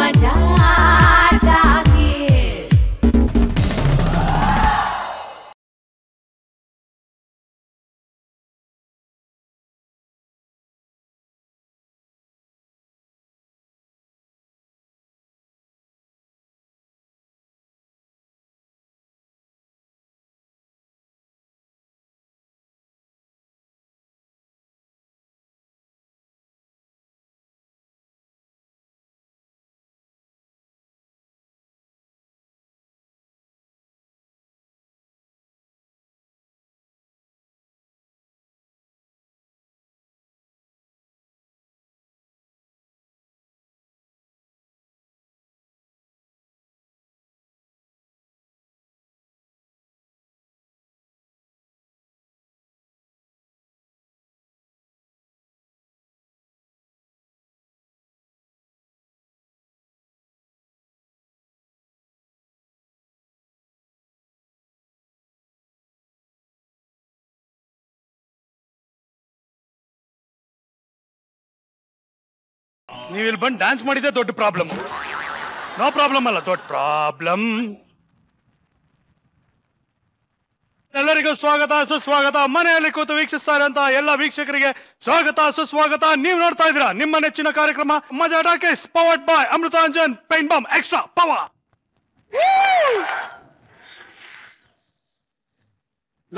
Мадяр. ನೀವು ಇಲ್ಲಿ ಬಂದು ಡ್ಯಾನ್ಸ್ ಮಾಡಿದ್ದೆ ದೊಡ್ಡ ಪ್ರಾಬ್ಲಮ್ ನೋ ಪ್ರಾಬ್ಲಮ್ ಅಲ್ಲ ದೊಡ್ಡ ಪ್ರಾಬ್ಲಮ್ ಎಲ್ಲರಿಗೂ ಸ್ವಾಗತ ಸುಸ್ವಾಗತ ಮನೆಯಲ್ಲಿ ಕೂತು ವೀಕ್ಷಿಸ್ತಾರೆ ಅಂತ ಎಲ್ಲ ವೀಕ್ಷಕರಿಗೆ ಸ್ವಾಗತ ಸುಸ್ವಾಗತ ನೀವು ನೋಡ್ತಾ ಇದ್ದೀರಾ ನಿಮ್ಮ ನೆಚ್ಚಿನ ಕಾರ್ಯಕ್ರಮ Majaa Talkies powered by Amrutanjan pain ಬಾಂಬ್ ಎಕ್ಸ್ಟ್ರಾ ಪವರ್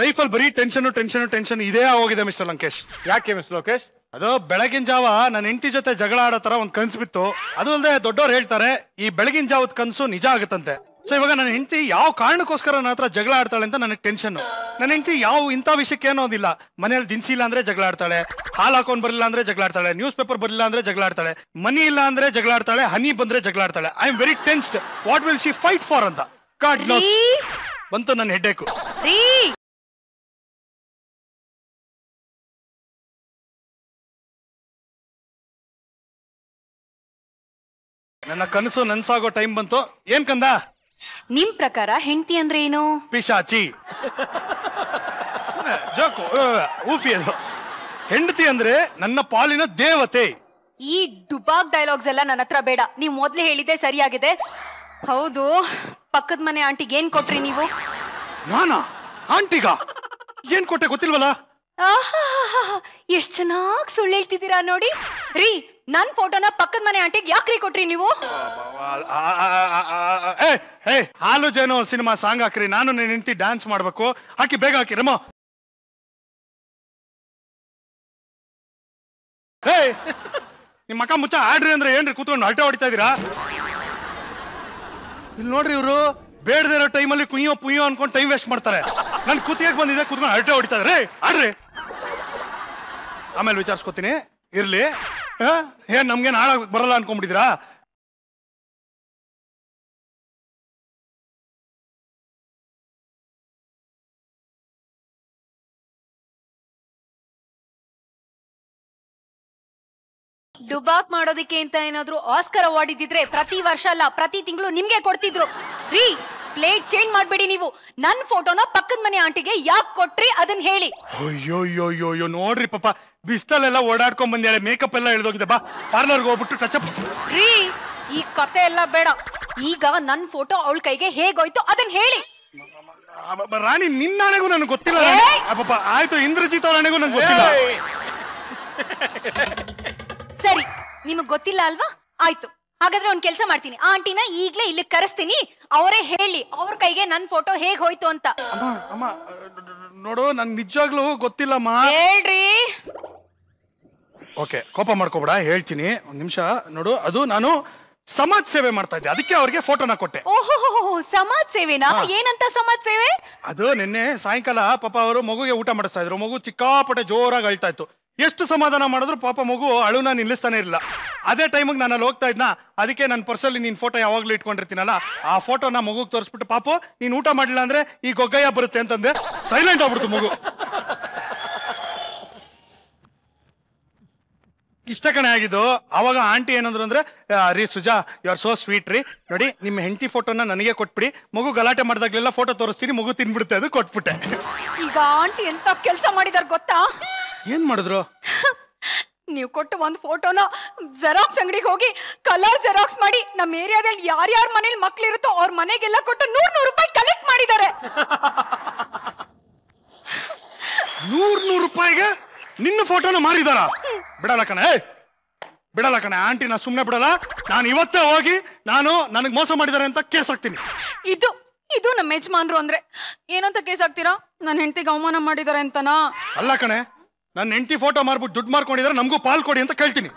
ಲೈಫಲ್ಲಿ ಬರೀ ಟೆನ್ಷನ್ ಟೆನ್ಷನ್ ಟೆನ್ಷನ್ ಇದೇ ಆಗೋಗಿದೆ ಮಿಸ್ಟರ್ ಲಂಕೇಶ್ ಯಾಕೆ ಮಿಸ್ ಲೋಕೇಶ್ ಅದು ಬೆಳಗಿನ ಜಾವ ನನ್ನ ಹೆಂಡತಿ ಜೊತೆ ಜಗಳ ಆಡೋ ತರ ಒಂದು ಕನ್ಸು ಬಿತ್ತು ಅದು ಅಲ್ಲದೆ ದೊಡ್ಡವ್ರು ಹೇಳ್ತಾರೆ ಈ ಬೆಳಗಿನ ಜಾವದ ಕನಸು ನಿಜ ಆಗುತ್ತಂತೆ ಸೊ ಇವಾಗ ನನ್ನ ಹೆಂಡತಿ ಯಾವ ಕಾರಣಕ್ಕೋಸ್ಕರ ನನ್ನ ಹತ್ರ ಜಗಳ ಆಡ್ತಾಳೆ ಅಂತ ನನಗೆ ಟೆನ್ಷನ್ ನನ್ನ ಹೆಂಡತಿ ಯಾವ ಇಂಥ ವಿಷಯಕ್ಕೆ ಅದಿಲ್ಲ ಮನೇಲಿ ದಿನಸಿ ಇಲ್ಲ ಅಂದ್ರೆ ಜಗಳ ಆಡ್ತಾಳೆ ಹಾಲು ಹಾಕೊಂಡ್ ಬರಲಿಲ್ಲ ಅಂದ್ರೆ ಜಗಳ ಆಡ್ತಾಳೆ ನ್ಯೂಸ್ ಪೇಪರ್ ಬರಲಿಲ್ಲ ಅಂದ್ರೆ ಜಗಳ ಆಡ್ತಾಳೆ ಮನಿ ಇಲ್ಲ ಅಂದ್ರೆ ಜಗಳ ಆಡ್ತಾಳೆ ಹನಿ ಬಂದ್ರೆ ಜಗಳ ಆಡ್ತಾಳೆ I am very tensed what will she fight for ಅಂತ ಗಾಡ್ ಬಂತು ನನ್ನ ಹೆಡ್ಡೇಕು ನನ್ನ ಕನಸು ನನ್ಸಾಗೋ ಟೈಮ್ ಬಂತು ಏನ್ ಕಂದ ನಿಮ್ ಪ್ರಕಾರ ಹೆಂಡತಿ ಅಂದ್ರೆ ಏನು ಪಿಶಾಚಿ ಸುಮ್ನೆ ಊಫಿ ಅದು ಹೆಂಡತಿ ಅಂದ್ರೆ ನನ್ನ ಪಾಲಿನ ದೇವತೆ ಈ ಡುಬಾಕ್ ಡೈಲಾಗ್ಸ್ ಎಲ್ಲ ನನ್ನ ಹತ್ರ ಬೇಡ ನೀವು ಮೊದ್ಲೇ ಹೇಳಿದ್ದೆ ಸರಿಯಾಗಿದೆ ಹೌದು ಪಕ್ಕದ ಮನೆ ಆಂಟಿಗೆ ಏನ್ ಕೊಟ್ರಿ ನೀವು ನಾನಾ ಆಂಟಿಗ ಏನ್ ಕೊಟ್ಟೆ ಗೊತ್ತಿಲ್ವಲ್ಲ ಎಷ್ಟು ಎಷ್ಟ್ ಚೆನ್ನಾಗ್ ಸುಳ್ಳು ಹೇಳ್ತಿದ್ದೀರಾ ನೋಡಿ ರೀ ನನ್ ಫೋಟೋನ ಪಕ್ಕದ ಮನೆ ಆಂಟಿಗೆ ಯಾಕ್ರಿ ಕೊಟ್ರಿ ನೀವು ಹೇ ಹಾಲು ಜೇನು ಸಿನಿಮಾ ಸಾಂಗ್ ಹಾಕ್ರಿ ನಾನು ನೀನ್ ನಿಂತಿ ಡ್ಯಾನ್ಸ್ ಮಾಡ್ಬೇಕು ಹಾಕಿ ಬೇಗ ಹಾಕಿ ರಮೋ ಹೇ ನಿಮ್ಮ ಮಕ್ಕ ಮುಚ್ಚ ಆಡ್ರಿ ಅಂದ್ರೆ ಏನ್ರಿ ಕೂತ್ಕೊಂಡು ಹರಟೆ ಹೊಡಿತಾ ಇದೀರಾ ಇಲ್ಲಿ ನೋಡ್ರಿ ಇವರು ಬೇಡದಿರೋ ಟೈಮಲ್ಲಿ ಕುಯ್ಯೋ ಪುಯ್ಯೋ ಅನ್ಕೊಂಡು ಟೈಮ್ ವೇಸ್ಟ್ ಮಾಡ್ತಾರೆ ನನ್ ಕುತ್ತಿಗೆ ಬಂದಿದೆ ಕೂತ್ಕೊಂಡು ಹರಟೆ ಹೊಡಿತಾ ಇದಾರೆ ಆಡ್ರಿ ಆಮೇಲೆ ವಿಚಾರಿಸ್ಕೊತೀನಿ ಇರ್ಲಿ ಏನ್ ನಮ್ಗೆ ಹಾಳಾಗ್ ಬರಲ್ಲ ಅನ್ಕೊಂಡ್ಬಿಟ್ಟಿದ್ರಾ ದುಬಾಕ್ ಮಾಡೋದಕ್ಕೆ ಅಂತ ಏನಾದ್ರು ಆಸ್ಕರ್ ಅವಾರ್ಡ್ ಇದ್ದಿದ್ರೆ ಪ್ರತಿ ವರ್ಷ ಅಲ್ಲ ಪ್ರತಿ ತಿಂಗಳು ನಿಮ್ಗೆ ಕೊಡ್ತಿದ್ರು ರೀ ಪ್ಲೇಟ್ ಚೇಂಜ್ ಮಾಡಬೇಡಿ ನೀವು ನನ್ನ ಫೋಟೋನ ಪಕ್ಕದ ಮನೆ ಆಂಟಿಗೆ ಯಾಕೆ ಕೊಟ್ರಿ ಅದನ್ನ ಹೇಳಿ ಅಯ್ಯೋಯ್ಯೋಯ್ಯೋ ನೋಡ್ರಿ ಪಾಪ ಬಿಸ್ತಲೆಲ್ಲ ಓಡಾಡ್ಕೊಂಡ್ ಬಂದ್ಯಾಳೆ ಮೇಕಪ್ ಎಲ್ಲ ಇಳ್ದೋಗಿದೆ ಬಾ ಪಾರ್ಲರ್ಗೆ ಹೋಗ್ಬಿಟ್ಟು ಟಚ್ ಅಪ್ ರೀ ಈ ಕತೆ ಎಲ್ಲ ಬೇಡ ಈಗ ನನ್ನ ಫೋಟೋ ಅವಳ ಕೈಗೆ ಹೇಗೋಯ್ತು ಅದನ್ನ ಹೇಳಿ ರಾಣಿ ನಿನ್ನ ನನಗೆ ಗೊತ್ತಿಲ್ಲ ಪಾಪ ಆಯ್ತು ಇಂದ್ರಜಿತ್ ಅವ್ರ ನನಗೆ ಗೊತ್ತಿಲ್ಲ ಸರಿ ನಿಮಗೆ ಗೊತ್ತಿಲ್ಲ ಅಲ್ವಾ ಆಯ್ತು ಹಾಗಾದ್ರೆ ಒಂದು ಕೆಲಸ ಮಾಡ್ತೀನಿ ಆ ಆಂಟಿನ ಈಗ್ಲೇ ಇಲ್ಲಿ ಕರೆಸ್ತೀನಿ ಅವರೇ ಹೇಳಿ ಅವ್ರ ಕೈಗೆ ನನ್ ಫೋಟೋ ಹೇಗ್ ಹೋಯ್ತು ಅಂತ ಅಮ್ಮ ನೋಡು ನನ್ ನಿಜವಾಗ್ಲೂ ಗೊತ್ತಿಲ್ಲಮ್ಮ ಹೇಳ್ರಿ ಓಕೆ ಕೋಪ ಮಾಡ್ಕೋಬೇಡ ಹೇಳ್ತೀನಿ ಒಂದ್ ನಿಮಿಷ ನೋಡು ಅದು ನಾನು ಸಮಾಜ ಸೇವೆ ಮಾಡ್ತಾ ಇದ್ದೆ ಅದಕ್ಕೆ ಅವ್ರಿಗೆ ಫೋಟೋನ ಕೊಟ್ಟೆ ಓಹೋ ಸಮಾಜ ಸೇವೆನಾ ಏನಂತ ಸಮಾಜ ಸೇವೆ ಅದು ನಿನ್ನೆ ಸಾಯಂಕಾಲ ಪಾಪ ಅವರು ಮಗುಗೆ ಊಟ ಮಾಡಿಸ್ತಾ ಇದ್ರು ಮಗು ಚಿಕ್ಕಾಪಟೆ ಜೋರಾಗಿ ಅಳ್ತಾ ಇತ್ತು ಎಷ್ಟು ಸಮಾಧಾನ ಮಾಡಿದ್ರು ಪಾಪ ಮಗು ಅಳುನ ನಿಲ್ಲಿಸ್ತಾನೆ ಇರಲಿಲ್ಲ ಅದೇ ಟೈಮಿಗೆ ನಾನು ಅಲ್ಲಿ ಹೋಗ್ತಾ ಇದ್ನ ಅದಕ್ಕೆ ನನ್ನ ಪರ್ಸಲ್ಲಿ ನೀನು ಫೋಟೋ ಯಾವಾಗಲೂ ಇಟ್ಕೊಂಡಿರ್ತೀನಲ್ಲ ಆ ಫೋಟೋನ ಮಗುಗೆ ತೋರಿಸ್ಬಿಟ್ಟು ಪಾಪ ನೀನು ಊಟ ಮಾಡಲಿಲ್ಲ ಅಂದ್ರೆ ಈ ಗೊಗ್ಗಯ್ಯ ಬರುತ್ತೆ ಅಂತಂದೆ ಸೈಲೆಂಟ್ ಆಗ್ಬಿಡ್ತು ಮಗು ಇಷ್ಟ ಕಣೆ ಆಗಿದ್ದು ಅವಾಗ ಆಂಟಿ ಏನಂದ್ರು ಅಂದ್ರೆ ರೀ Suja you are so sweet ರೀ ನೋಡಿ ನಿಮ್ಮ ಹೆಂಡತಿ ಫೋಟೋನ ನನಗೆ ಕೊಟ್ಬಿಡಿ ಮಗು ಗಲಾಟೆ ಮಾಡಿದಾಗ್ಲೆಲ್ಲ ಫೋಟೋ ತೋರಿಸ್ತೀನಿ ಮಗು ತಿನ್ಬಿಡುತ್ತೆ ಅದು ಕೊಟ್ಬಿಟ್ಟೆ ಈಗ ಆಂಟಿ ಎಂತ ಕೆಲಸ ಮಾಡಿದಾರೆ ಗೊತ್ತಾ ಏನ್ ಮಾಡಿದ್ರು ನೀವು ಕೊಟ್ಟು ಒಂದು ಫೋಟೋನ ಜೆರಾಕ್ಸ್ ಅಂಗಡಿಗೆ ಹೋಗಿ ಕಲರ್ ಜೆರಾಕ್ಸ್ ಮಾಡಿ ನಮ್ಮ ಏರಿಯಾದಲ್ಲಿ ಯಾರ್ಯಾರ ಮನೇಲಿ ಮಕ್ಳಿರುತ್ತೋ ಅವ್ರ ಮನೆಗೆಲ್ಲ ಕೊಟ್ಟು ನೂರ್ ನೂರು ರೂಪಾಯಿ ಕಲೆಕ್ಟ್ ಮಾಡಿದ್ದಾರೆ ನೂರ್ ನೂರು ರೂಪಾಯಿಗೆ ನಿನ್ನ ಫೋಟೋನ ಮಾರಿದಾರ ಬಿಡಲ್ಲ ಕಣ ಬಿಡಲ್ಲ ಕಣ ನಾ ಸುಮ್ಮನೆ ಬಿಡಲ್ಲ ನಾನು ಇವತ್ತೇ ಹೋಗಿ ನಾನು ನನಗೆ ಮೋಸ ಮಾಡಿದ್ದಾರೆ ಅಂತ ಕೇಸ್ ಹಾಕ್ತೀನಿ ಇದು ಇದು ನಮ್ಮ ಯಜಮಾನ್ರು ಅಂದ್ರೆ ಏನಂತ ಕೇಸ್ ಹಾಕ್ತೀರಾ ನನ್ನ ಹೆಂಡತಿಗೆ ಅವಮಾನ ಮಾಡಿದ್ದಾರೆ ಅಂತನಾ ಅಲ್ಲ ಕಣೆ ನನ್ನ ಹೆಂಡತಿ ಫೋಟೋ ಮಾರ್ಬಿಟ್ಟು ದುಡ್ಡು ಮಾರ್ಕೊಂಡಿದ್ರೆ ನಮಗೂ ಪಾಲ್ ಕೊಡಿ ಅಂತ ಕೇಳ್ತೀನಿ